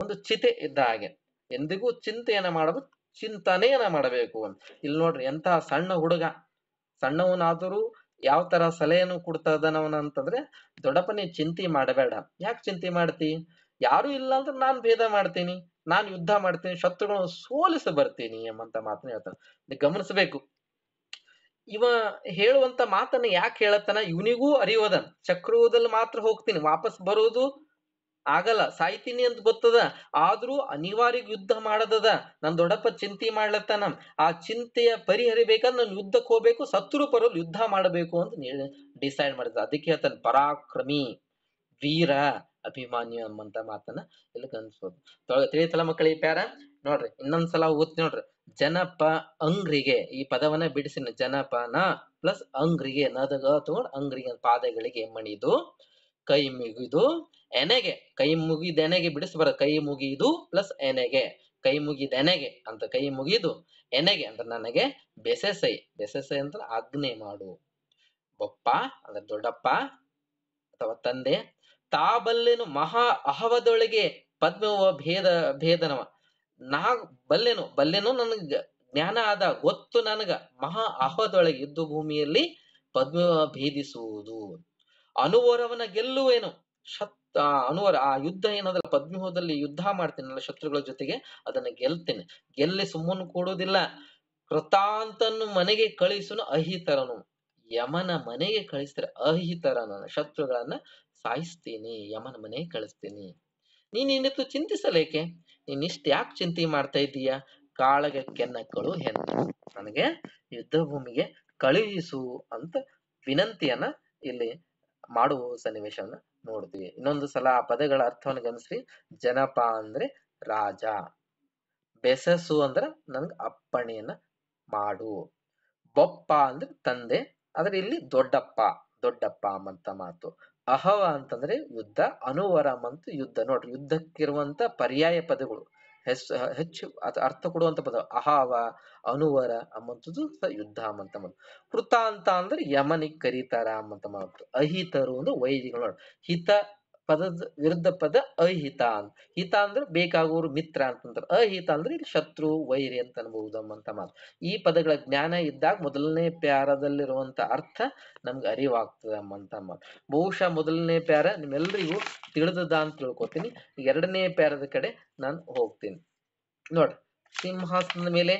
ಒಂದು ಚಿತೆ ಇದ್ದ ಹಾಗೆ ಎಂದಿಗೂ ಚಿಂತೆಯನ್ನ ಮಾಡಬೇಕು ಚಿಂತನೆಯನ್ನ ಮಾಡಬೇಕು ಇಲ್ಲಿ ನೋಡ್ರಿ ಎಂತಹ ಸಣ್ಣ ಹುಡುಗ ಸಣ್ಣವನಾದರೂ ಯಾವ ತರ ಸಲಹೆಯನ್ನು ಕೊಡ್ತಾ ಇದ್ದಾನವನ ಅಂತಂದ್ರೆ ದೊಡ್ಡಪ್ಪನೇ ಚಿಂತೆ ಮಾಡಬೇಡ ಯಾಕೆ ಚಿಂತೆ ಮಾಡ್ತಿ ಯಾರು ಇಲ್ಲ ಅಂದ್ರೆ ನಾನು ಭೇದ ಮಾಡ್ತೀನಿ ನಾನು ಯುದ್ಧ ಮಾಡ್ತೀನಿ ಶತ್ರುಗಳನ್ನು ಸೋಲಿಸ ಬರ್ತೀನಿ ಎಂಬಂತ ಮಾತನ್ನ ಹೇಳ್ತಾನೆ ಗಮನಿಸಬೇಕು ಇವ ಹೇಳುವಂತ ಮಾತನ್ನ ಯಾಕೆ ಹೇಳತ್ತನ ಇವನಿಗೂ ಅರಿಯೋದನ್ ಚಕ್ರದಲ್ಲಿ ಮಾತ್ರ ಹೋಗ್ತೀನಿ ವಾಪಸ್ ಬರೋದು ಆಗಲ್ಲ ಸಾಯ್ತೀನಿ ಅಂತ ಗೊತ್ತದ ಆದ್ರೂ ಅನಿವಾರ್ಯ ಯುದ್ಧ ಮಾಡದದ ನನ್ ದೊಡ್ಡಪ್ಪ ಚಿಂತೆ ಮಾಡ್ಲತ್ತಾನ ಆ ಚಿಂತೆಯ ಪರಿಹರಿಬೇಕಂದ್ರೆ ನಾನು ಯುದ್ಧಕ್ಕೆ ಹೋಗ್ಬೇಕು ಸತ್ರು ಪರ ಯುದ್ಧ ಮಾಡಬೇಕು ಅಂತ ಡಿಸೈಡ್ ಮಾಡಿದ ಅದಕ್ಕೆ ಹೇಳ್ತಾನೆ ಪರಾಕ್ರಮಿ ವೀರ ಅಭಿಮಾನಿ ಅಮ್ಮಂತ ಮಾತನ್ನ ಇಲ್ಲಿ ಕನ್ಸ್ಬೋದು ತಿಳಿತಲ್ಲ ಮಕ್ಕಳಿಗೆ ಪ್ಯಾರ ನೋಡ್ರಿ ಇನ್ನೊಂದ್ಸಲ ಓದ್ತಿ ನೋಡ್ರಿ ಜನಪ ಅಂಗ್ರಿಗೆ ಈ ಪದವನ್ನ ಬಿಡಿಸಿನ ಜನಪನ ಪ್ಲಸ್ ಅಂಗ್ರಿಗೆ ನದಗ ತಗೊಂಡ್ ಅಂಗ್ರಿಗೆ ಪಾದಗಳಿಗೆ ಮಣಿದು ಕೈ ಮುಗಿದು ಎನೆಗೆ ಕೈ ಮುಗಿದೆನೆಗೆ ಬಿಡಿಸ್ಬಾರ್ದು ಕೈ ಮುಗಿದು ಪ್ಲಸ್ ಎನೆಗೆ ಕೈ ಮುಗಿದೆನೆಗೆ ಅಂತ ಕೈ ಮುಗಿದು ಎನೆಗೆ ಅಂದ್ರೆ ನನಗೆ ಬೆಸೆಸೈ ಬೆಸೆಸೈ ಅಂದ್ರೆ ಆಗ್ನೆ ಮಾಡು ಬಪ್ಪ ಅಂದ್ರೆ ದೊಡ್ಡಪ್ಪ ಅಥವಾ ತಂದೆ ತಾಬಲ್ಲೆನು ಮಹಾ ಅಹವದೊಳಗೆ ಪದ್ಮವ ಭೇದ ಭೇದನವ ನಾ ಬಲ್ಲೆನು ಬಲ್ಲೆನು ನನಗೆ ಜ್ಞಾನ ಆದ ಗೊತ್ತು ನನಗ ಮಹಾ ಅಹವದೊಳಗೆ ಇದ್ದು ಭೂಮಿಯಲ್ಲಿ ಪದ್ಮ ಭೇದಿಸುವುದು ಅನುವರವನ ಗೆಲ್ಲುವೇನು ಶತ್ ಆ ಅನುವರ ಆ ಯುದ್ಧ ಏನಾದ್ರೆ ಪದ್ಮಹೋದಲ್ಲಿ ಯುದ್ಧ ಮಾಡ್ತೀನಲ್ಲ ಶತ್ರುಗಳ ಜೊತೆಗೆ ಅದನ್ನ ಗೆಲ್ತೇನೆ ಗೆಲ್ಲಿ ಸುಮ್ಮನೆ ಕೊಡೋದಿಲ್ಲ ಕೃತಾಂತನು ಮನೆಗೆ ಕಳಿಸುನು ಅಹಿತರನು ಯಮನ ಮನೆಗೆ ಕಳಿಸ್ತಾರೆ ಅಹಿತರನ ಶತ್ರುಗಳನ್ನ ಸಾಯಿಸ್ತೀನಿ ಯಮನ ಮನೆಗೆ ಕಳಿಸ್ತೀನಿ ನೀನಿನ್ನಿತ್ತು ಚಿಂತಿಸಲೇಕೆ ನೀನಿಷ್ಟ ಯಾಕೆ ಚಿಂತೆ ಮಾಡ್ತಾ ಇದ್ದೀಯಾ ಕಾಳಗ ಕೆನ್ನಕ್ಕಳು ಹೆಣ್ಣು ನನಗೆ ಯುದ್ಧ ಭೂಮಿಗೆ ಕಳುಹಿಸು ಅಂತ ವಿನಂತಿಯನ್ನ ಇಲ್ಲಿ ಮಾಡುವ ಸನ್ನಿವೇಶವನ್ನ ನೋಡಿದ್ವಿ ಇನ್ನೊಂದು ಸಲ ಆ ಪದಗಳ ಅರ್ಥವನ್ನು ಗಮನಿಸ್ರಿ ಜನಪ ಅಂದ್ರೆ ರಾಜ ಬೆಸಸು ಅಂದ್ರೆ ನನ್ಗೆ ಅಪ್ಪಣೆಯನ್ನ ಮಾಡು ಬೊಪ್ಪ ಅಂದ್ರೆ ತಂದೆ ಆದ್ರೆ ಇಲ್ಲಿ ದೊಡ್ಡಪ್ಪ ದೊಡ್ಡಪ್ಪ ಅಂತ ಮಾತು ಅಹವ ಅಂತಂದ್ರೆ ಯುದ್ಧ ಅನುವರಂ ಅಂತ ಯುದ್ಧ ನೋಡ್ರಿ ಯುದ್ಧಕ್ಕಿರುವಂತ ಪರ್ಯಾಯ ಪದಗಳು ಹೆಸ್ ಹೆಚ್ಚು ಅರ್ಥ ಕೊಡುವಂತ ಪದ ಅಹಾವ ಅನುವರ ಅಮ್ಮಂಥದ್ದು ಯುದ್ಧ ಅಂತ ಕೃತ ಅಂತ ಅಂದ್ರೆ ಯಮನಿಗೆ ಕರೀತಾರ ಅಮ್ಮಂತ ಮಾತು ಅಹಿತರು ಅಂದ್ರೆ ವೈದಿಗಳು ಹಿತ ಪದದ ವಿರುದ್ಧ ಪದ ಅಹಿತ ಅಂತ ಹಿತ ಅಂದ್ರೆ ಬೇಕಾಗುವ ಮಿತ್ರ ಅಂತಂದ್ರೆ ಅಹಿತ ಅಂದ್ರೆ ಇಲ್ಲಿ ಶತ್ರು ವೈರಿ ಅಂತ ಅನ್ಬಹುದು ಅಂತ ಮಾತು ಈ ಪದಗಳ ಜ್ಞಾನ ಇದ್ದಾಗ ಮೊದಲನೇ ಪ್ಯಾರದಲ್ಲಿರುವಂತ ಅರ್ಥ ನಮ್ಗೆ ಅರಿವಾಗ್ತದೆ ಅಂತ ಮಾತು ಬಹುಶಃ ಮೊದಲನೇ ಪ್ಯಾರ ನಿಮ್ಮೆಲ್ಲರಿಗೂ ತಿಳಿದದ ಅಂತ ತಿಳ್ಕೊತೀನಿ ಎರಡನೇ ಪ್ಯಾರದ ಕಡೆ ನಾನು ಹೋಗ್ತೀನಿ ನೋಡ್ರಿ ಸಿಂಹಾಸನದ ಮೇಲೆ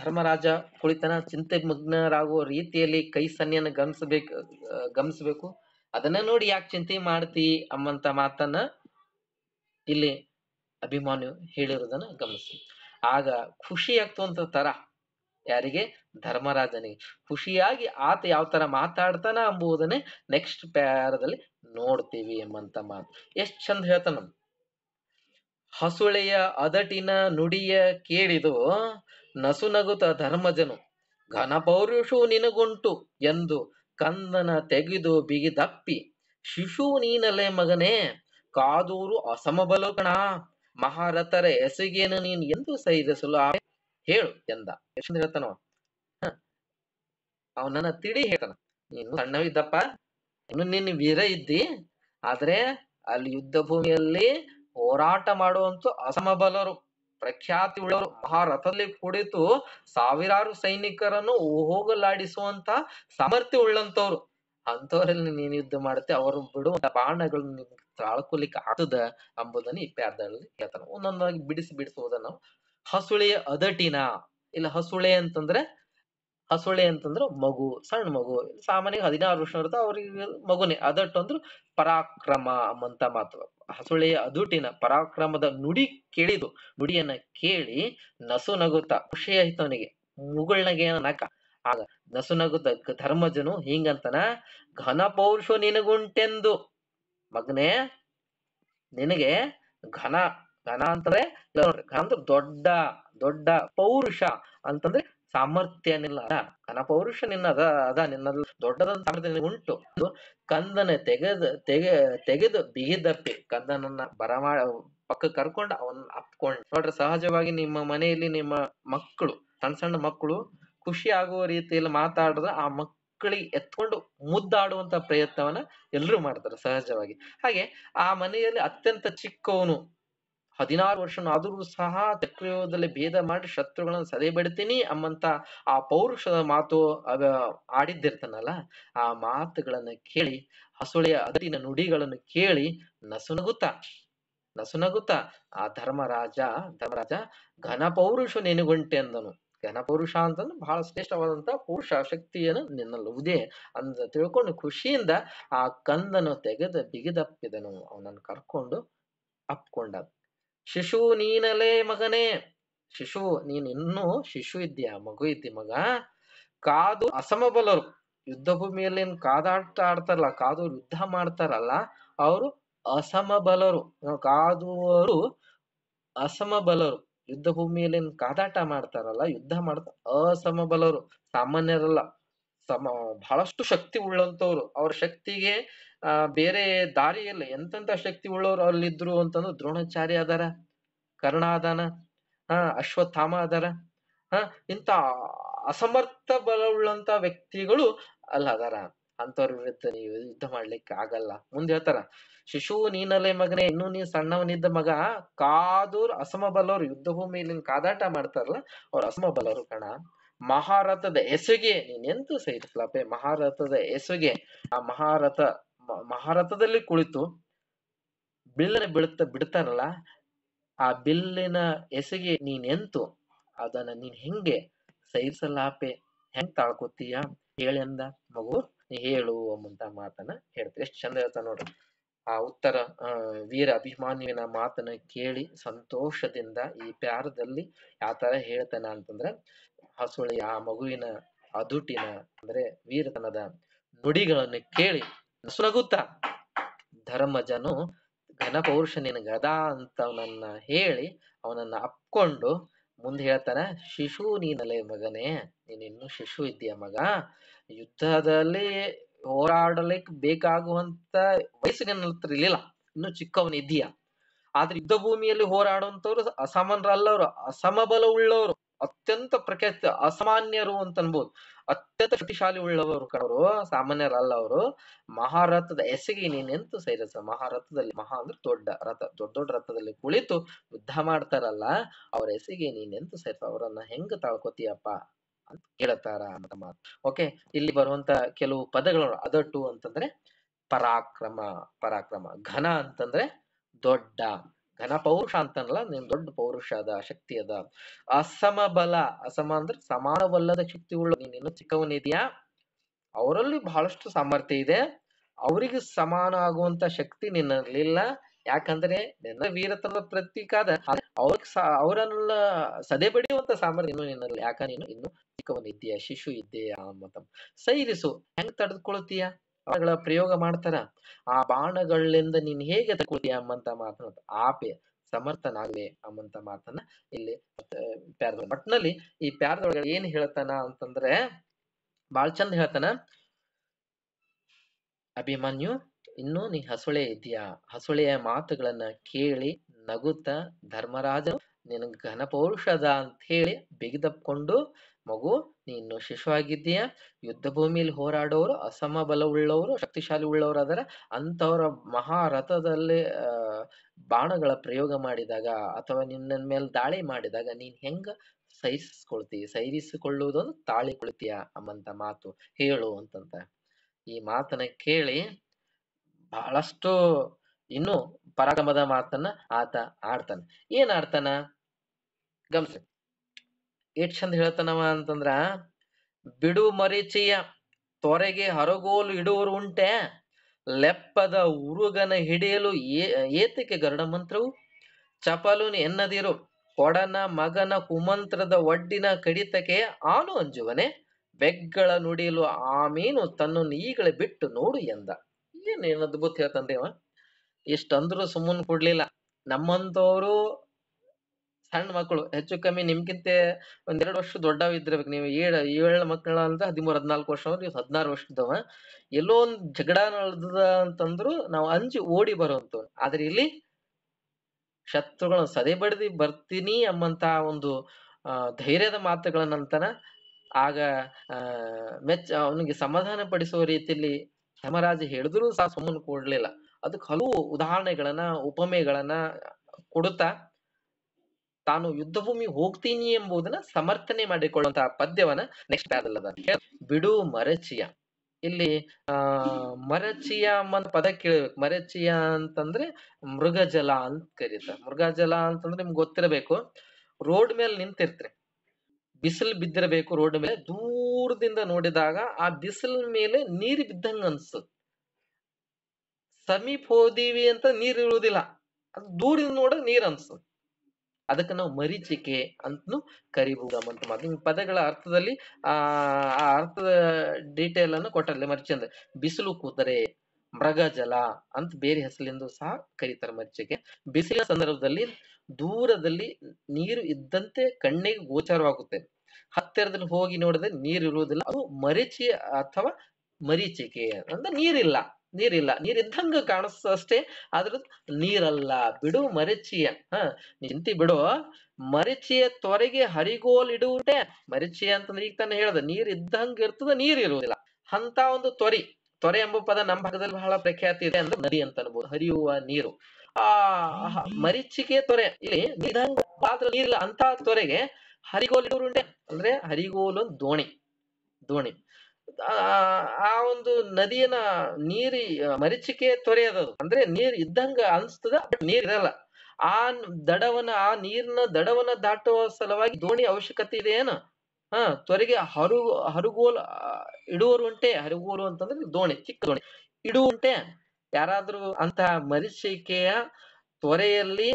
ಧರ್ಮರಾಜ ಕುಳಿತನ ಚಿಂತೆ ಮಗ್ನರಾಗುವ ರೀತಿಯಲ್ಲಿ ಕೈ ಸನ್ಯನ ಗಮನಿಸಬೇಕು ಗಮನಿಸಬೇಕು ಅದನ್ನ ನೋಡಿ ಯಾಕೆ ಚಿಂತೆ ಮಾಡ್ತಿ ಅಮ್ಮಂತ ಮಾತನ್ನ ಇಲ್ಲಿ ಅಭಿಮಾನಿ ಹೇಳಿರೋದನ್ನ ಗಮನಿಸಿ ಆಗ ಖುಷಿ ಆಗ್ತುವಂತ ತರ ಯಾರಿಗೆ ಧರ್ಮರಾಜನಿಗೆ ಖುಷಿಯಾಗಿ ಆತ ಯಾವ ತರ ಮಾತಾಡ್ತಾನ ಎಂಬುದನ್ನೇ ನೆಕ್ಸ್ಟ್ ಪ್ಯಾರದಲ್ಲಿ ನೋಡ್ತೀವಿ ಎಂಬಂತ ಮಾತು ಎಷ್ಟ್ ಚಂದ ಹೇಳ್ತಾನ ಹಸುಳೆಯ ಅದಟಿನ ನುಡಿಯ ಕೇಳಿದು ನಸುನಗುತ ಧರ್ಮಜನು ಘನ ಪೌರುಷು ನಿನಗುಂಟು ಎಂದು ಕಂದನ ತೆಗೆದು ಬಿಗಿದಪ್ಪಿ ಶಿಶು ನೀನಲೆ ಮಗನೇ ಕಾದೂರು ಅಸಮಬಲು ಕಣ ಮಹಾರಥರ ಎಸಗೇನು ನೀನು ಎಂದು ಸುಲ ಹೇಳು ಎಂದ ಎಷ್ಟು ಅವ ಅವನನ್ನ ತಿಳಿ ಹೇಳ್ತಾನ ನೀನು ಸಣ್ಣವಿದ್ದಪ್ಪ ಇನ್ನು ನಿನ್ನ ವೀರ ಇದ್ದಿ ಆದ್ರೆ ಅಲ್ಲಿ ಯುದ್ಧ ಭೂಮಿಯಲ್ಲಿ ಹೋರಾಟ ಮಾಡುವಂತೂ ಅಸಮಬಲರು ಪ್ರಖ್ಯಾತಿ ಉಳ್ಳವರು ಮಹಾರಥದಲ್ಲಿ ಕುಡಿತು ಸಾವಿರಾರು ಸೈನಿಕರನ್ನು ಹೋಗಲಾಡಿಸುವಂತ ಸಾಮರ್ಥ್ಯ ಉಳ್ಳಂತವ್ರು ಅಂತವರಲ್ಲಿ ನೀನು ಯುದ್ಧ ಮಾಡುತ್ತೆ ಅವರು ಬಿಡುವ ಬಾಣಗಳನ್ನು ನಿಮ್ಗೆ ತಾಳ್ಕೊಲಿಕ್ಕೆ ಆಗ್ತದ ಎಂಬುದನ್ನು ಈ ಒಂದೊಂದಾಗಿ ಬಿಡಿಸಿ ನಾವು ಹಸುಳೆಯ ಅದಟಿನ ಇಲ್ಲ ಹಸುಳೆ ಅಂತಂದ್ರೆ ಹಸುಳೆ ಅಂತಂದ್ರೆ ಮಗು ಸಣ್ಣ ಮಗು ಸಾಮಾನ್ಯ ಹದಿನಾರು ವರ್ಷ ಇರುತ್ತೆ ಅವ್ರಿಗೆ ಮಗುನೇ ಅದಟ್ಟು ಅಂದ್ರೆ ಪರಾಕ್ರಮ ಅಂತ ಮಾತು ಹಸುಳೆಯ ಅದುಟಿನ ಪರಾಕ್ರಮದ ನುಡಿ ಕೇಳಿದು ನುಡಿಯನ್ನ ಕೇಳಿ ನಸು ನಗುತ್ತಾ ಖುಷಿಯಾಯ್ತವನಿಗೆ ಮುಗುಳ್ನಗೇನಕ ನಕ ಆಗ ನಸು ನಗುತ್ತ ಧರ್ಮಜನು ಹಿಂಗಂತನ ಘನ ಪೌರುಷ ನಿನಗುಂಟೆಂದು ಮಗ್ನೆ ನಿನಗೆ ಘನ ಘನ ಅಂತಂದ್ರೆ ಘನ ಅಂದ್ರೆ ದೊಡ್ಡ ದೊಡ್ಡ ಪೌರುಷ ಅಂತಂದ್ರೆ ಸಾಮರ್ಥ್ಯ ನಿನ್ನದ ಕನಪೌರುಷ ನಿನ್ನದ ಅದ ನಿನ್ನದ ದೊಡ್ಡದಾದ ಸಾಮರ್ಥ್ಯ ಉಂಟು ಕಂದನ ತೆಗೆದ ತೆಗೆ ತೆಗೆದು ಬಿಗಿದಪ್ಪಿ ಕಂದನನ್ನ ಬರಮಾ ಪಕ್ಕ ಕರ್ಕೊಂಡು ಅವನ್ ಅಪ್ಕೊಂಡು ನೋಡ್ರಿ ಸಹಜವಾಗಿ ನಿಮ್ಮ ಮನೆಯಲ್ಲಿ ನಿಮ್ಮ ಮಕ್ಕಳು ಸಣ್ಣ ಸಣ್ಣ ಮಕ್ಕಳು ಖುಷಿ ಆಗುವ ರೀತಿಯಲ್ಲಿ ಮಾತಾಡಿದ್ರೆ ಆ ಮಕ್ಕಳಿಗೆ ಎತ್ಕೊಂಡು ಮುದ್ದಾಡುವಂತ ಪ್ರಯತ್ನವನ್ನ ಎಲ್ಲರೂ ಮಾಡ್ತಾರೆ ಸಹಜವಾಗಿ ಹಾಗೆ ಆ ಮನೆಯಲ್ಲಿ ಅತ್ಯಂತ ಚಿಕ್ಕವನು ಹದಿನಾರು ಆದರೂ ಸಹ ಚಕ್ರಯೋಧದಲ್ಲಿ ಭೇದ ಮಾಡಿ ಸದೆ ಬಿಡ್ತೀನಿ ಅಮ್ಮಂತ ಆ ಪೌರುಷದ ಮಾತು ಆಡಿದ್ದಿರ್ತಾನಲ್ಲ ಆ ಮಾತುಗಳನ್ನು ಕೇಳಿ ಹಸುಳೆಯ ಅದಿನ ನುಡಿಗಳನ್ನು ಕೇಳಿ ನಸುನಗುತ್ತ ನಸುನಗುತ್ತ ಆ ಧರ್ಮರಾಜ ಧರ್ಮರಾಜ ಘನ ಪೌರುಷ ನೆನೆಗುಂಟೆ ಅಂದನು ಘನ ಪೌರುಷ ಅಂತಂದ್ರೆ ಬಹಳ ಶ್ರೇಷ್ಠವಾದಂತ ಪುರುಷ ಶಕ್ತಿಯನ್ನು ನಿನ್ನಲ್ಲುವುದೇ ಅಂತ ತಿಳ್ಕೊಂಡು ಖುಷಿಯಿಂದ ಆ ಕಂದನ್ನು ತೆಗೆದ ಬಿಗಿದಪ್ಪಿದನು ಅವನನ್ನು ಕರ್ಕೊಂಡು ಅಪ್ಕೊಂಡ ಶಿಶು ನೀನಲೇ ಮಗನೇ ಶಿಶು ನೀನ್ ಇನ್ನು ಶಿಶು ಇದ್ಯಾ ಮಗು ಇದ್ದಿ ಮಗ ಕಾದು ಅಸಮಬಲರು ಯುದ್ಧ ಭೂಮಿಯಲ್ಲಿ ಏನ್ ಕಾದಾಡ್ತಾ ಆಡ್ತಾರಲ್ಲ ಕಾದು ಯುದ್ಧ ಮಾಡ್ತಾರಲ್ಲ ಅವರು ಅಸಮಬಲರು ಕಾದುವರು ಅಸಮಬಲರು ಯುದ್ಧ ಭೂಮಿಯಲ್ಲಿ ಏನ್ ಕಾದಾಟ ಮಾಡ್ತಾರಲ್ಲ ಯುದ್ಧ ಮಾಡ್ತಾ ಅಸಮಬಲರು ಸಾಮಾನ್ಯರಲ್ಲ ಸಮ ಬಹಳಷ್ಟು ಶಕ್ತಿ ಉಳ್ಳಂತವ್ರು ಅವ್ರ ಶಕ್ತಿಗೆ ಆ ಬೇರೆ ದಾರಿ ಇಲ್ಲ ಎಂತೆಂತ ಶಕ್ತಿ ಉಳ್ಳವರು ಅಲ್ಲಿದ್ರು ಅಂತಂದ್ರೆ ದ್ರೋಣಾಚಾರ್ಯ ಅದಾರ ಕರ್ಣ ಅದಾನ ಹಾ ಅಶ್ವತ್ಥಾಮ ಅದಾರ ಹ ಇಂತ ಅಸಮರ್ಥ ಬಲವುಳ್ಳಂತ ವ್ಯಕ್ತಿಗಳು ಅದಾರ ಅಂತವ್ರ ವಿರುದ್ಧ ನೀವು ಯುದ್ಧ ಮಾಡ್ಲಿಕ್ಕೆ ಆಗಲ್ಲ ಮುಂದೆ ಹೇಳ್ತಾರ ಶಿಶು ನೀನಲೆ ಮಗನೇ ಇನ್ನೂ ನೀನ್ ಸಣ್ಣವನಿದ್ದ ಮಗ ಕಾದೂರ್ ಅಸಮ ಬಲವ್ರು ಯುದ್ಧ ಭೂಮಿಯಲ್ಲಿ ಕಾದಾಟ ಮಾಡ್ತಾರಲ್ಲ ಅವ್ರ ಅಸಮ ಬಲವರು ಕಣ ಮಹಾರಥದ ಎಸುಗೆ ನೀನೆಂತೂ ಸಹಿತ ಮಹಾರಥದ ಎಸುಗೆ ಆ ಮಹಾರಥ ಮಹಾರಥದಲ್ಲಿ ಕುಳಿತು ಬಿಲ್ಲನ್ನ ಬಿಡುತ್ತ ಬಿಡ್ತಾರಲ್ಲ ಆ ಬಿಲ್ಲಿನ ನೀನ್ ಎಂತು ಅದನ್ನ ನೀನ್ ಹೆಂಗೆ ಸಹಿಸಲಾಪೆ ಹೆಂಗ್ ತಾಳ್ಕೊತೀಯ ಹೇಳೆಂದ ಮಗು ಹೇಳು ಅಂತ ಮಾತನ್ನ ಹೇಳ್ತೀವಿ ಎಷ್ಟು ಚಂದ ಹೇಳ್ತಾನ ನೋಡ್ರಿ ಆ ಉತ್ತರ ವೀರ ಅಭಿಮಾನಿಯನ ಮಾತನ್ನ ಕೇಳಿ ಸಂತೋಷದಿಂದ ಈ ಪ್ಯಾರದಲ್ಲಿ ಯಾವ ಹೇಳ್ತಾನ ಅಂತಂದ್ರೆ ಹಸುಳಿ ಆ ಮಗುವಿನ ಅದುಟಿನ ಅಂದ್ರೆ ವೀರತನದ ನುಡಿಗಳನ್ನು ಕೇಳಿ ಸ್ವಗುತ ಧರ್ಮಜನು ಘನಪೌರುಷನಿನ ಗದಾ ಅಂತ ಅವನನ್ನ ಹೇಳಿ ಅವನನ್ನ ಅಪ್ಕೊಂಡು ಮುಂದೆ ಹೇಳ್ತಾನ ಶಿಶು ನೀನಲೆ ಮಗನೇ ನೀನಿನ್ನು ಶಿಶು ಇದ್ದೀಯ ಮಗ ಯುದ್ಧದಲ್ಲಿ ಹೋರಾಡಲಿಕ್ಕೆ ಬೇಕಾಗುವಂತ ಇರ್ಲಿಲ್ಲ ಇನ್ನು ಚಿಕ್ಕವನಿದ್ದೀಯ ಆದ್ರೆ ಯುದ್ಧ ಭೂಮಿಯಲ್ಲಿ ಹೋರಾಡುವಂತವ್ರು ಅಸಮನರಲ್ಲವರು ಅಸಮಬಲ ಉಳ್ಳವರು ಅತ್ಯಂತ ಪ್ರಖ್ಯಾತ ಅಸಾಮಾನ್ಯರು ಅಂತ ಅನ್ಬೋದು ಅತ್ಯಂತ ಶಕ್ತಿಶಾಲಿ ಉಳ್ಳವರು ಅವರು ಸಾಮಾನ್ಯರಲ್ಲ ಅವರು ಮಹಾರಥದ ಎಸಗೆ ನೀನೆಂತು ಸೈರಸ ಮಹಾರಥದಲ್ಲಿ ಮಹಾ ಅಂದ್ರೆ ದೊಡ್ಡ ರಥ ದೊಡ್ಡ ದೊಡ್ಡ ರಥದಲ್ಲಿ ಕುಳಿತು ಯುದ್ಧ ಮಾಡ್ತಾರಲ್ಲ ಅವ್ರ ಎಸೆಗೆ ನೀನೆಂತು ಅವರನ್ನ ಹೆಂಗ ತಾಳ್ಕೊತೀಯಪ್ಪ ಅಂತ ಕೇಳ್ತಾರ ಅಂತ ಮಾತು ಓಕೆ ಇಲ್ಲಿ ಬರುವಂತ ಕೆಲವು ಪದಗಳು ಅದಟ್ಟು ಅಂತಂದ್ರೆ ಪರಾಕ್ರಮ ಪರಾಕ್ರಮ ಘನ ಅಂತಂದ್ರೆ ದೊಡ್ಡ ಘನ ಪೌರುಷ ಅಂತನಲ್ಲ ನೀನ್ ದೊಡ್ಡ ಪೌರುಷ ಅದ ಶಕ್ತಿ ಅದ ಅಸಮ ಬಲ ಅಸಮ ಅಂದ್ರೆ ಸಮಾನವಲ್ಲದ ಶಕ್ತಿ ಉಳ್ಳ ನೀನು ಚಿಕ್ಕವನಿದ್ಯಾ ಅವರಲ್ಲಿ ಬಹಳಷ್ಟು ಸಾಮರ್ಥ್ಯ ಇದೆ ಅವರಿಗೆ ಸಮಾನ ಆಗುವಂತ ಶಕ್ತಿ ನಿನ್ನಲ್ಲಿಲ್ಲ ಯಾಕಂದ್ರೆ ನಿನ್ನ ಪ್ರತೀಕ ಪ್ರತೀಕಾದ ಅವ್ರಿಗೆ ಅವರನ್ನ ಸದೆ ಬಡಿಯುವಂತ ಸಾಮರ್ಥ್ಯ ಇನ್ನು ನಿನ್ನಲ್ಲಿ ಯಾಕ ನೀನು ಇನ್ನು ಚಿಕ್ಕವನಿದ್ದೀಯ ಶಿಶು ಇದ್ದೀಯಾ ಮತ ಸೈರಿಸು ಹೆಂಗ್ ತಡೆದುಕೊಳ್ತೀಯಾ ಬಾಣಗಳ ಪ್ರಯೋಗ ಮಾಡ್ತಾರ ಆ ಬಾಣಗಳಿಂದ ನೀನ್ ಹೇಗೆ ತಗೊಳ್ತೀಯ ಅಮ್ಮಂತ ಮಾತನ್ನ ಆಪೆ ಸಮರ್ಥನಾಗಲಿ ಅಮ್ಮಂತ ಮಾತನ್ನ ಇಲ್ಲಿ ಪ್ಯಾರದ ಬಟ್ನಲ್ಲಿ ಈ ಪ್ಯಾರದೊಳಗ ಏನ್ ಹೇಳ್ತಾನ ಅಂತಂದ್ರೆ ಬಾಳ್ ಚಂದ ಹೇಳ್ತಾನ ಅಭಿಮನ್ಯು ಇನ್ನು ನೀ ಹಸುಳೆ ಇದೆಯಾ ಹಸುಳೆಯ ಮಾತುಗಳನ್ನ ಕೇಳಿ ನಗುತ್ತ ಧರ್ಮರಾಜ ನಿನಗೆ ಘನ ಪೌರುಷದ ಅಂತ ಹೇಳಿ ಬಿಗಿದಪ್ಕೊಂಡು ಮಗು ನೀನು ಶಿಶುವಾಗಿದ್ದೀಯ ಯುದ್ಧ ಭೂಮಿಯಲ್ಲಿ ಹೋರಾಡೋರು ಅಸಮ ಉಳ್ಳವರು ಶಕ್ತಿಶಾಲಿ ಉಳ್ಳವರು ಅದರ ಅಂಥವರ ಮಹಾರಥದಲ್ಲಿ ಬಾಣಗಳ ಪ್ರಯೋಗ ಮಾಡಿದಾಗ ಅಥವಾ ನಿನ್ನ ಮೇಲೆ ದಾಳಿ ಮಾಡಿದಾಗ ನೀನ್ ಹೆಂಗ ಸಹಿಸ್ಕೊಳ್ತಿ ಸಹಿಸಿಕೊಳ್ಳುವುದನ್ನು ತಾಳಿ ಅಮ್ಮಂತ ಮಾತು ಹೇಳು ಅಂತಂತ ಈ ಮಾತನ್ನ ಕೇಳಿ ಬಹಳಷ್ಟು ಇನ್ನು ಪರಾಗಮದ ಮಾತನ್ನ ಆತ ಆಡ್ತಾನ ಏನ್ ಆಡ್ತಾನ ಗಮನಿಸಿ ಏಟ್ ಚಂದ ಹೇಳ್ತಾನವ ಅಂತಂದ್ರ ಬಿಡು ಮರೀಚಿಯ ತೊರೆಗೆ ಹರಗೋಲು ಇಡುವರು ಉಂಟೆ ಲೆಪ್ಪದ ಉರುಗನ ಹಿಡಿಯಲು ಏತಕ್ಕೆ ಗರುಡ ಮಂತ್ರವು ಚಪಲು ಎನ್ನದಿರು ಕೊಡನ ಮಗನ ಕುಮಂತ್ರದ ಒಡ್ಡಿನ ಕಡಿತಕ್ಕೆ ಆನು ಅಂಜುವನೆ ಬೆಗ್ಗಳ ನುಡಿಯಲು ಆಮೇನು ಮೀನು ತನ್ನನ್ನು ಈಗಲೇ ಬಿಟ್ಟು ನೋಡು ಎಂದ ಏನೇನು ಅದ್ಭುತ ಹೇಳ್ತಾನ್ರಿ ಅಂದ್ರು ಸುಮ್ಮನ್ ಕೊಡ್ಲಿಲ್ಲ ನಮ್ಮಂತವ್ರು ಸಣ್ಣ ಮಕ್ಕಳು ಹೆಚ್ಚು ಕಮ್ಮಿ ನಿಮ್ಗಿಂತ ಒಂದೆರಡು ವರ್ಷ ದೊಡ್ಡವ ಇದ್ರಬೇಕು ನೀವು ಏಳು ಏಳು ಮಕ್ಕಳ ಅಂದ್ರೆ ಹದಿಮೂರು ಹದಿನಾಲ್ಕು ವರ್ಷ ಅವ್ರು ಇವ್ ಹದಿನಾರು ವರ್ಷದವ ಎಲ್ಲೋ ಒಂದು ಜಗಳ ನಡೆದ ಅಂತಂದ್ರು ನಾವು ಅಂಜಿ ಓಡಿ ಬರುವಂತವ್ ಆದ್ರೆ ಇಲ್ಲಿ ಶತ್ರುಗಳನ್ನ ಸದೆಬಡಿದು ಬರ್ತೀನಿ ಎಂಬಂತ ಒಂದು ಧೈರ್ಯದ ಮಾತುಗಳನ್ನಂತನ ಆಗ ಆಗ ಮೆಚ್ಚ ಅವನಿಗೆ ಸಮಾಧಾನ ಪಡಿಸುವ ರೀತಿಯಲ್ಲಿ ಧರ್ಮರಾಜ ಹೇಳಿದ್ರು ಸಹ ಸುಮ್ಮನೆ ಕೂಡ್ಲಿಲ್ಲ ಅದಕ್ಕೆ ಹಲವು ಉದಾಹರಣೆಗಳನ್ನ ಉಪಮೆಗಳನ್ನ ಕೊಡುತ್ತಾ ತಾನು ಯುದ್ಧ ಭೂಮಿ ಹೋಗ್ತೀನಿ ಎಂಬುದನ್ನ ಸಮರ್ಥನೆ ಮಾಡಿಕೊಳ್ಳುವಂತಹ ಪದ್ಯವನ್ನ ನೆಕ್ಸ್ಟ್ ಬಿಡು ಮರಚಿಯ ಇಲ್ಲಿ ಆ ಮರಚಿಯ ಪದ ಕೇಳಬೇಕು ಮರಚಿಯ ಅಂತಂದ್ರೆ ಮೃಗಜಲ ಅಂತ ಕರೀತಾರೆ ಮೃಗಜಲ ಅಂತಂದ್ರೆ ನಿಮ್ಗೆ ಗೊತ್ತಿರಬೇಕು ರೋಡ್ ಮೇಲೆ ನಿಂತಿರ್ತ್ರಿ ಬಿಸಿಲ್ ಬಿದ್ದಿರಬೇಕು ರೋಡ್ ಮೇಲೆ ದೂರದಿಂದ ನೋಡಿದಾಗ ಆ ಬಿಸಿಲ್ ಮೇಲೆ ನೀರು ಬಿದ್ದಂಗ ಅನ್ಸುತ್ತೆ ಸಮೀಪ ಹೋದೀವಿ ಅಂತ ನೀರ್ ಇರುವುದಿಲ್ಲ ಅದು ದೂರದಿಂದ ನೋಡ ನೀರ್ ಅನ್ಸ್ತದೆ ಅದಕ್ಕೆ ನಾವು ಮರೀಚಿಕೆ ಅಂತನು ಕರಿಬಹುದು ಅಂತ ಮಾತು ಪದಗಳ ಅರ್ಥದಲ್ಲಿ ಆ ಆ ಅರ್ಥದ ಡೀಟೇಲ್ ಅನ್ನು ಕೊಟ್ಟಲ್ಲಿ ಮರಿಚಂದ ಬಿಸಿಲು ಕೂತರೆ ಮೃಗ ಜಲ ಅಂತ ಬೇರೆ ಹೆಸರಿಂದ ಸಹ ಕರೀತಾರೆ ಮರಿಚಿಕೆ ಬಿಸಿಲಿನ ಸಂದರ್ಭದಲ್ಲಿ ದೂರದಲ್ಲಿ ನೀರು ಇದ್ದಂತೆ ಕಣ್ಣಿಗೆ ಗೋಚಾರವಾಗುತ್ತೆ ಹತ್ತಿರದಲ್ಲಿ ಹೋಗಿ ನೋಡಿದ್ರೆ ನೀರು ಇರುವುದಿಲ್ಲ ಅದು ಮರಿಚಿ ಅಥವಾ ಮರೀಚಿಕೆ ಅಂದ್ರೆ ನೀರಿಲ್ಲ ನೀರಿಲ್ಲ ನೀರಿದ್ದಂಗ ಕಾಣಿಸ್ತಷ್ಟೇ ಆದ್ರ ನೀರಲ್ಲ ಬಿಡು ಮರಿಚಿಯ ಹ ನಿಂತಿ ಬಿಡು ಮರಿಚಿಯ ತೊರೆಗೆ ಹರಿಗೋಲ್ ಇಡುವುಟೆ ಮರಿಚಿಯ ಅಂತಂದ್ರೆ ಈಗ ತಾನೇ ಹೇಳ್ದ ನೀರ್ ಇದ್ದಂಗ ಇರ್ತದ ನೀರ್ ಇರುವುದಿಲ್ಲ ಅಂತ ಒಂದು ತೊರಿ ತೊರೆ ಎಂಬ ಪದ ನಮ್ಮ ಭಾಗದಲ್ಲಿ ಬಹಳ ಪ್ರಖ್ಯಾತಿ ಇದೆ ಅಂದ್ರೆ ನದಿ ಅಂತ ಅನ್ಬೋದು ಹರಿಯುವ ನೀರು ಆ ಮರಿಚಿಗೆ ತೊರೆ ಇಲ್ಲಿ ಪಾತ್ರ ನೀರಿಲ್ಲ ಅಂತ ತೊರೆಗೆ ಹರಿಗೋಲ್ ಇಡುವುಟೆ ಅಂದ್ರೆ ಹರಿಗೋಲ್ ಒಂದು ದೋಣಿ ದೋಣಿ ಆ ಒಂದು ನದಿಯನ ನೀರಿ ಮರೀಚಿಕೆ ತೊರೆಯದದು ಅಂದ್ರೆ ನೀರ್ ಇದ್ದಂಗ ಅನ್ಸ್ತದ ನೀರ್ ಇರಲ್ಲ ಆ ದಡವನ ಆ ನೀರಿನ ದಡವನ ದಾಟುವ ಸಲುವಾಗಿ ದೋಣಿ ಅವಶ್ಯಕತೆ ಇದೆ ಏನ ಹ ತ್ವರೆಗೆ ಹರು ಹರಗೋಲ್ ಇಡುವರು ಉಂಟೆ ಹರಿಗೋಲು ಅಂತಂದ್ರೆ ದೋಣಿ ಚಿಕ್ಕ ದೋಣಿ ಇಡುವಂಟೆ ಯಾರಾದ್ರೂ ಅಂತ ಮರಿಚಿಕೆಯ ತ್ವರೆಯಲ್ಲಿ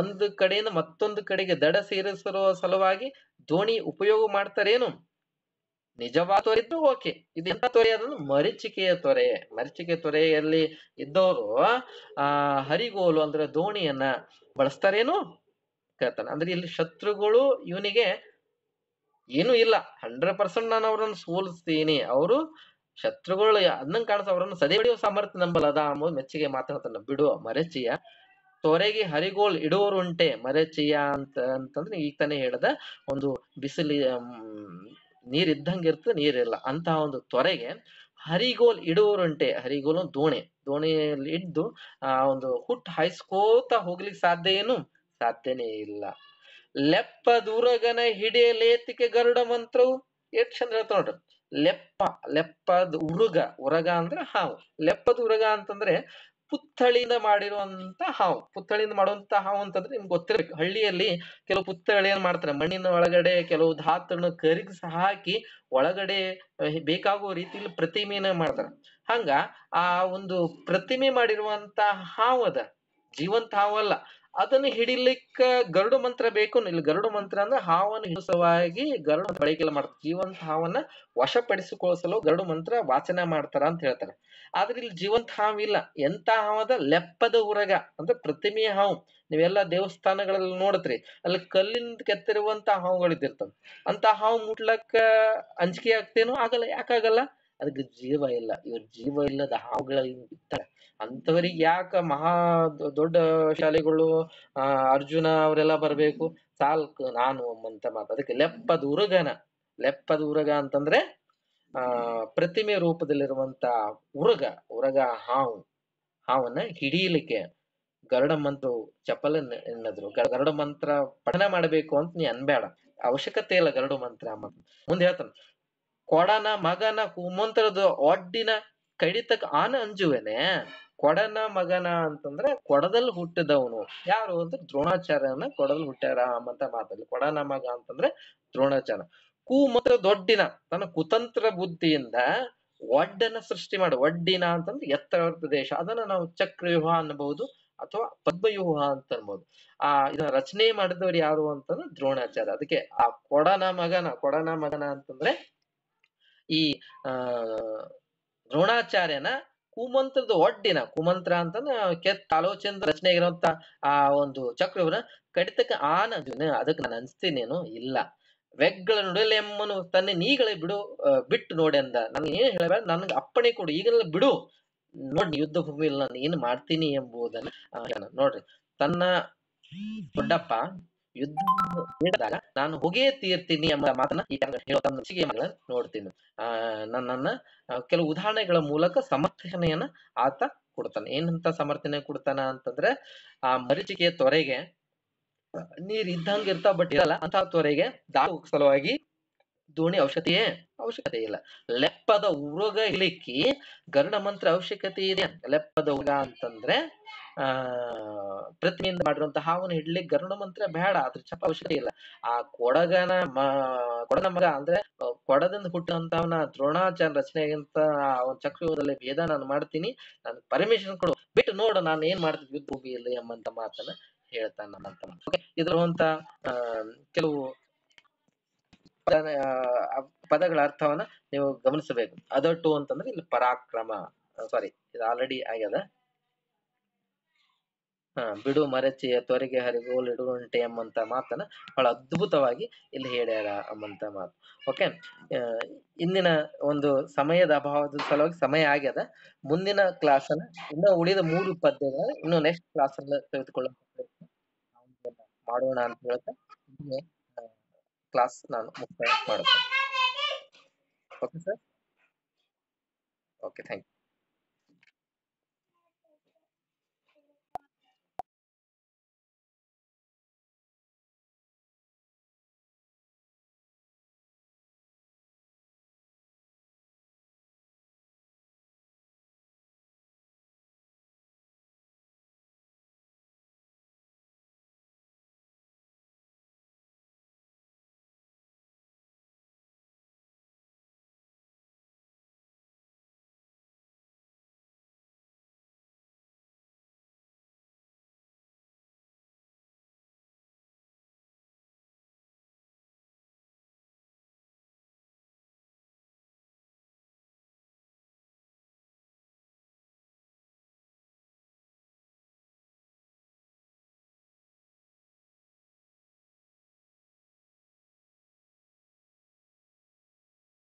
ಒಂದು ಕಡೆಯಿಂದ ಮತ್ತೊಂದು ಕಡೆಗೆ ದಡ ಸೇರಿಸಿರುವ ಸಲುವಾಗಿ ದೋಣಿ ಉಪಯೋಗ ಮಾಡ್ತಾರೇನು ನಿಜವಾದ ತೊರೆ ಇದ್ರೂ ಓಕೆ ಇದು ಎಂತ ತೊರೆ ಅದನ್ನು ಮರೀಚಿಕೆಯ ತೊರೆ ಮರೀಚಿಕೆ ತೊರೆಯಲ್ಲಿ ಇದ್ದವರು ಆ ಹರಿಗೋಲು ಅಂದ್ರೆ ದೋಣಿಯನ್ನ ಬಳಸ್ತಾರೇನು ಕೇಳ್ತಾನೆ ಅಂದ್ರೆ ಇಲ್ಲಿ ಶತ್ರುಗಳು ಇವನಿಗೆ ಏನು ಇಲ್ಲ ಹಂಡ್ರೆಡ್ ಪರ್ಸೆಂಟ್ ನಾನು ಅವ್ರನ್ನ ಸೋಲಿಸ್ತೀನಿ ಅವರು ಶತ್ರುಗಳು ಅದನ್ನ ಕಾಣಿಸ್ ಅವರನ್ನು ಸದೇ ಹಿಡಿಯುವ ಸಾಮರ್ಥ್ಯ ನಂಬಲದ ಅಂಬುದು ಮೆಚ್ಚುಗೆ ಮಾತಾಡ್ತಾನೆ ಬಿಡು ಮರಚಿಯ ತೊರೆಗೆ ಹರಿಗೋಲ್ ಇಡುವರುಂಟೆ ಮರಚಿಯ ಅಂತ ಅಂತಂದ್ರೆ ಈಗ ತಾನೇ ಹೇಳ್ದ ಒಂದು ಬಿಸಿಲಿ ನೀರ್ ಇದ್ದಂಗೆ ಇರ್ತದೆ ಇಲ್ಲ ಅಂತ ಒಂದು ತೊರೆಗೆ ಹರಿಗೋಲ್ ಇಡುವವರುಂಟೆ ಹರಿಗೋಲು ದೋಣಿ ದೋಣಿಯಲ್ಲಿ ಇದ್ದು ಆ ಒಂದು ಹುಟ್ಟು ಹಾಯಿಸ್ಕೋತ ಹೋಗ್ಲಿಕ್ಕೆ ಸಾಧ್ಯ ಏನು ಸಾಧ್ಯನೇ ಇಲ್ಲ ಲೆಪ್ಪ ದೂರಗನ ಹಿಡಿಯ ಲೇತಿಕೆ ಗರುಡ ಮಂತ್ರವು ಎಷ್ಟು ಚಂದ್ರ ನೋಡ್ರಿ ಲೆಪ್ಪ ಲೆಪ್ಪದ ಉರುಗ ಉರಗ ಅಂದ್ರೆ ಹಾವು ಲೆಪ್ಪದ ಉರಗ ಅಂತಂದ್ರೆ ಪುತ್ಥಳಿಯಿಂದ ಮಾಡಿರುವಂತ ಹಾವು ಪುತ್ಥಳಿಯಿಂದ ಮಾಡುವಂತ ಹಾವು ಅಂತಂದ್ರೆ ನಿಮ್ಗೆ ಗೊತ್ತಿರಬೇಕು ಹಳ್ಳಿಯಲ್ಲಿ ಕೆಲವು ಪುತ್ಥಳಿಯನ್ ಮಾಡ್ತಾರೆ ಮಣ್ಣಿನ ಒಳಗಡೆ ಕೆಲವು ಧಾತುಗಳನ್ನು ಕರಿಗಿಸಿ ಹಾಕಿ ಒಳಗಡೆ ಬೇಕಾಗುವ ರೀತಿಯಲ್ಲಿ ಪ್ರತಿಮೆನ ಮಾಡ್ತಾರೆ ಹಂಗ ಆ ಒಂದು ಪ್ರತಿಮೆ ಮಾಡಿರುವಂತ ಹಾವು ಅದ ಜೀವಂತ ಅಲ್ಲ ಅದನ್ನು ಹಿಡಿಲಿಕ್ಕೆ ಗರುಡ ಮಂತ್ರ ಬೇಕು ಇಲ್ಲಿ ಗರುಡ ಮಂತ್ರ ಅಂದ್ರೆ ಹಾವನ್ನು ಹಿಂಸವಾಗಿ ಗರುಡ ಬಳಕೆ ಮಾಡ್ತಾರೆ ಜೀವಂತ ಹಾವನ್ನ ವಶಪಡಿಸಿಕೊಳ್ಳಸಲು ಗರುಡ ಮಂತ್ರ ವಾಚನ ಮಾಡ್ತಾರ ಅಂತ ಹೇಳ್ತಾರೆ ಆದ್ರೆ ಇಲ್ಲಿ ಜೀವಂತ ಹಾವು ಇಲ್ಲ ಎಂತ ಹಾವದ ಲೆಪ್ಪದ ಉರಗ ಅಂದ್ರೆ ಪ್ರತಿಮೆಯ ಹಾವು ನೀವೆಲ್ಲ ದೇವಸ್ಥಾನಗಳಲ್ಲಿ ನೋಡತ್ರಿ ಅಲ್ಲಿ ಕಲ್ಲಿಂದ ಕೆತ್ತಿರುವಂತ ಹಾವುಗಳಿದ್ದಿರ್ತವೆ ಅಂತ ಹಾವು ಮುಟ್ಲಕ್ಕ ಅಂಜಿಕೆ ಆಗ್ತೇನೋ ಆಗಲ್ಲ ಯಾಕಾಗಲ್ಲ ಅದಕ್ಕೆ ಜೀವ ಇಲ್ಲ ಇವ್ರ ಜೀವ ಇಲ್ಲದ ಹಾವುಗಳ ಇರ್ತಾರ ಅಂತವರಿಗೆ ಯಾಕ ಮಹಾ ದೊಡ್ಡ ಶಾಲೆಗಳು ಅರ್ಜುನ ಅವರೆಲ್ಲ ಬರಬೇಕು ಸಾಲ್ಕು ನಾನು ಅಂತ ಮಾತು ಅದಕ್ಕೆ ಲೆಪ್ಪದ ಉರಗನ ಲೆಪ್ಪದ ಉರಗ ಅಂತಂದ್ರೆ ಆ ಪ್ರತಿಮೆ ರೂಪದಲ್ಲಿರುವಂತ ಉರಗ ಉರಗ ಹಾವು ಹಾವನ್ನ ಹಿಡಿಯಲಿಕ್ಕೆ ಗರುಡ ಮಂತ್ರ ಚಪಲ ಎನ್ನದ್ರು ಗರುಡ ಮಂತ್ರ ಪಠನ ಮಾಡಬೇಕು ಅಂತ ನೀ ಅನ್ಬೇಡ ಅವಶ್ಯಕತೆ ಇಲ್ಲ ಗರುಡ ಮಂತ್ರ ಮುಂದೆ ಹೇಳ್ತಾನ ಕೊಡನ ಮಗನ ಹೂಮಂತ್ರದ ಒಡ್ಡಿನ ಕಡಿತಕ್ ಆನ ಅಂಜುವೆನೆ ಕೊಡನ ಮಗನ ಅಂತಂದ್ರೆ ಕೊಡದಲ್ಲಿ ಹುಟ್ಟಿದವನು ಯಾರು ಅಂದ್ರೆ ದ್ರೋಣಾಚಾರ್ಯನ ಕೊಡದಲ್ಲಿ ಹುಟ್ಟ್ಯಾರ ಅಂತ ಮಾತಲ್ಲಿ ಕೊಡನ ಮಗ ಅಂತಂದ್ರೆ ದ್ರೋಣಾಚಾರ್ಯ ಕುಮಂತ್ರ ದೊಡ್ಡಿನ ತನ್ನ ಕುತಂತ್ರ ಬುದ್ಧಿಯಿಂದ ಒಡ್ಡನ್ನ ಸೃಷ್ಟಿ ಮಾಡ ಒಡ್ಡಿನ ಅಂತಂದ್ರೆ ಎತ್ತರ ಪ್ರದೇಶ ಅದನ್ನ ನಾವು ಚಕ್ರವ್ಯೂಹ ಅನ್ನಬಹುದು ಅಥವಾ ಪದ್ಮವ್ಯೂಹ ಅಂತ ಅನ್ಬಹುದು ಆ ಇದನ್ನ ರಚನೆ ಮಾಡಿದವರು ಯಾರು ಅಂತಂದ್ರೆ ದ್ರೋಣಾಚಾರ್ಯ ಅದಕ್ಕೆ ಆ ಕೊಡನ ಮಗನ ಕೊಡನ ಮಗನ ಅಂತಂದ್ರೆ ಈ ಆ ದ್ರೋಣಾಚಾರ್ಯನ ಕುಮಂತ್ರದ ಒಡ್ಡಿನ ಕುಮಂತ್ರ ಅಂತಂದ್ರೆ ಕೆತ್ತ ಆಲೋಚನೆ ರಚನೆ ಆಗಿರುವಂತ ಆ ಒಂದು ಚಕ್ರವನ ಕಡಿತಕ್ಕೆ ಆನ ಅದಕ್ಕೆ ನಾನು ಅನಿಸ್ತೀನೇನು ಇಲ್ಲ ವೆಗ್ಗಳ ಎಮ್ಮನು ತನ್ನ ನೀಗಳೇ ಬಿಡು ಬಿಟ್ಟು ನೋಡಿ ಅಂದ ನನ್ಗೆ ಏನ್ ಹೇಳಬೇಡ ನನ್ಗೆ ಅಪ್ಪಣೆ ಕೊಡು ಈಗಲ್ಲ ಬಿಡು ನೋಡಿ ಯುದ್ಧ ಭೂಮಿಯಲ್ಲಿ ನಾನು ಏನ್ ಮಾಡ್ತೀನಿ ಎಂಬುದನ್ನ ನೋಡ್ರಿ ತನ್ನ ದೊಡ್ಡಪ್ಪ ಯುದ್ಧ ನೀಡಿದಾಗ ನಾನು ಹೋಗೇ ತೀರ್ತೀನಿ ಎಂಬ ಮಾತನ್ನ ಈ ನೋಡ್ತೀನಿ ಆ ನನ್ನನ್ನ ಕೆಲವು ಉದಾಹರಣೆಗಳ ಮೂಲಕ ಸಮರ್ಥನೆಯನ್ನ ಆತ ಕೊಡ್ತಾನೆ ಏನಂತ ಸಮರ್ಥನೆ ಕೊಡ್ತಾನ ಅಂತಂದ್ರೆ ಆ ಮರೀಚಿಕೆಯ ತೊರೆಗೆ ನೀರ್ ಇದ್ದಂಗೆ ಇರ್ತಾವ ಬಟ್ ಇರಲ್ಲ ಅಂತ ತೊರೆಗೆ ದಾಳು ಸಲುವಾಗಿ ದೋಣಿ ಔಷಧಿಯೇ ಅವಶ್ಯಕತೆ ಇಲ್ಲ ಲೆಪ್ಪದ ಉರುಗ ಇಳಿಕ್ಕಿ ಗರುಡ ಮಂತ್ರ ಅವಶ್ಯಕತೆ ಇದೆ ಲೆಪ್ಪದ ಉಗ ಅಂತಂದ್ರೆ ಪ್ರತಿಮೆಯಿಂದ ಮಾಡಿರುವಂತಹ ಹಾವನ್ನು ಹಿಡ್ಲಿಕ್ಕೆ ಗರುಡ ಮಂತ್ರ ಬೇಡ ಅದ್ರ ಚಪ ಅವಶ್ಯಕತೆ ಇಲ್ಲ ಆ ಕೊಡಗನ ಮ ಕೊಡನ ಮಗ ಅಂದ್ರೆ ಕೊಡದಿಂದ ಹುಟ್ಟಿದಂತವನ ರಚನೆ ರಚನೆಗಿಂತ ಅವನ ಚಕ್ರವ್ಯೂಹದಲ್ಲಿ ಭೇದ ನಾನು ಮಾಡ್ತೀನಿ ನಾನು ಪರ್ಮಿಷನ್ ಕೊಡು ಬಿಟ್ಟು ನೋಡು ನಾನು ಏನ್ ಮಾಡ್ತೀನಿ ಯುದ್ಧ ಭೂಮಿಯಲ್ಲಿ ಎಂಬಂತ ಮಾತನ್ನ ಹೇಳ್ತಾನೆ ನಮ್ಮಂತ ಇದ್ರಂತ ಕೆಲವು ಪದಗಳ ಅರ್ಥವನ್ನ ನೀವು ಗಮನಿಸಬೇಕು ಅದಟ್ಟು ಅಂತಂದ್ರೆ ಇಲ್ಲಿ ಪರಾಕ್ರಮ ಸಾರಿ ಇದು ಆಲ್ರೆಡಿ ಆಗ್ಯದ ಬಿಡು ಮರಚಿಯ ತೊರೆಗೆ ಇಡುವಂಟೆ ಎಂಬಂತ ಮಾತನ್ನ ಬಹಳ ಅದ್ಭುತವಾಗಿ ಇಲ್ಲಿ ಹೇಳ್ಯಾರ ಎಂಬಂತ ಮಾತು ಓಕೆ ಇಂದಿನ ಒಂದು ಸಮಯದ ಅಭಾವದ ಸಲುವಾಗಿ ಸಮಯ ಆಗ್ಯದ ಮುಂದಿನ ಕ್ಲಾಸನ್ನ ಇನ್ನು ಉಳಿದ ಮೂರು ಪದ್ಯಗಳನ್ನ ಇನ್ನು ನೆಕ್ಸ್ಟ್ ಕ್ಲಾಸ್ ಅಲ್ಲಿ ತೆಗೆದುಕೊಳ್ಳೋ ಮಾಡೋಣ ಅಂತ ಹೇಳ್ತಾ ಕ್ಲಾಸ್ ನಾನು ಮುಕ್ತಾಯ ಮಾಡ್ತೇನೆ okay sir okay thank you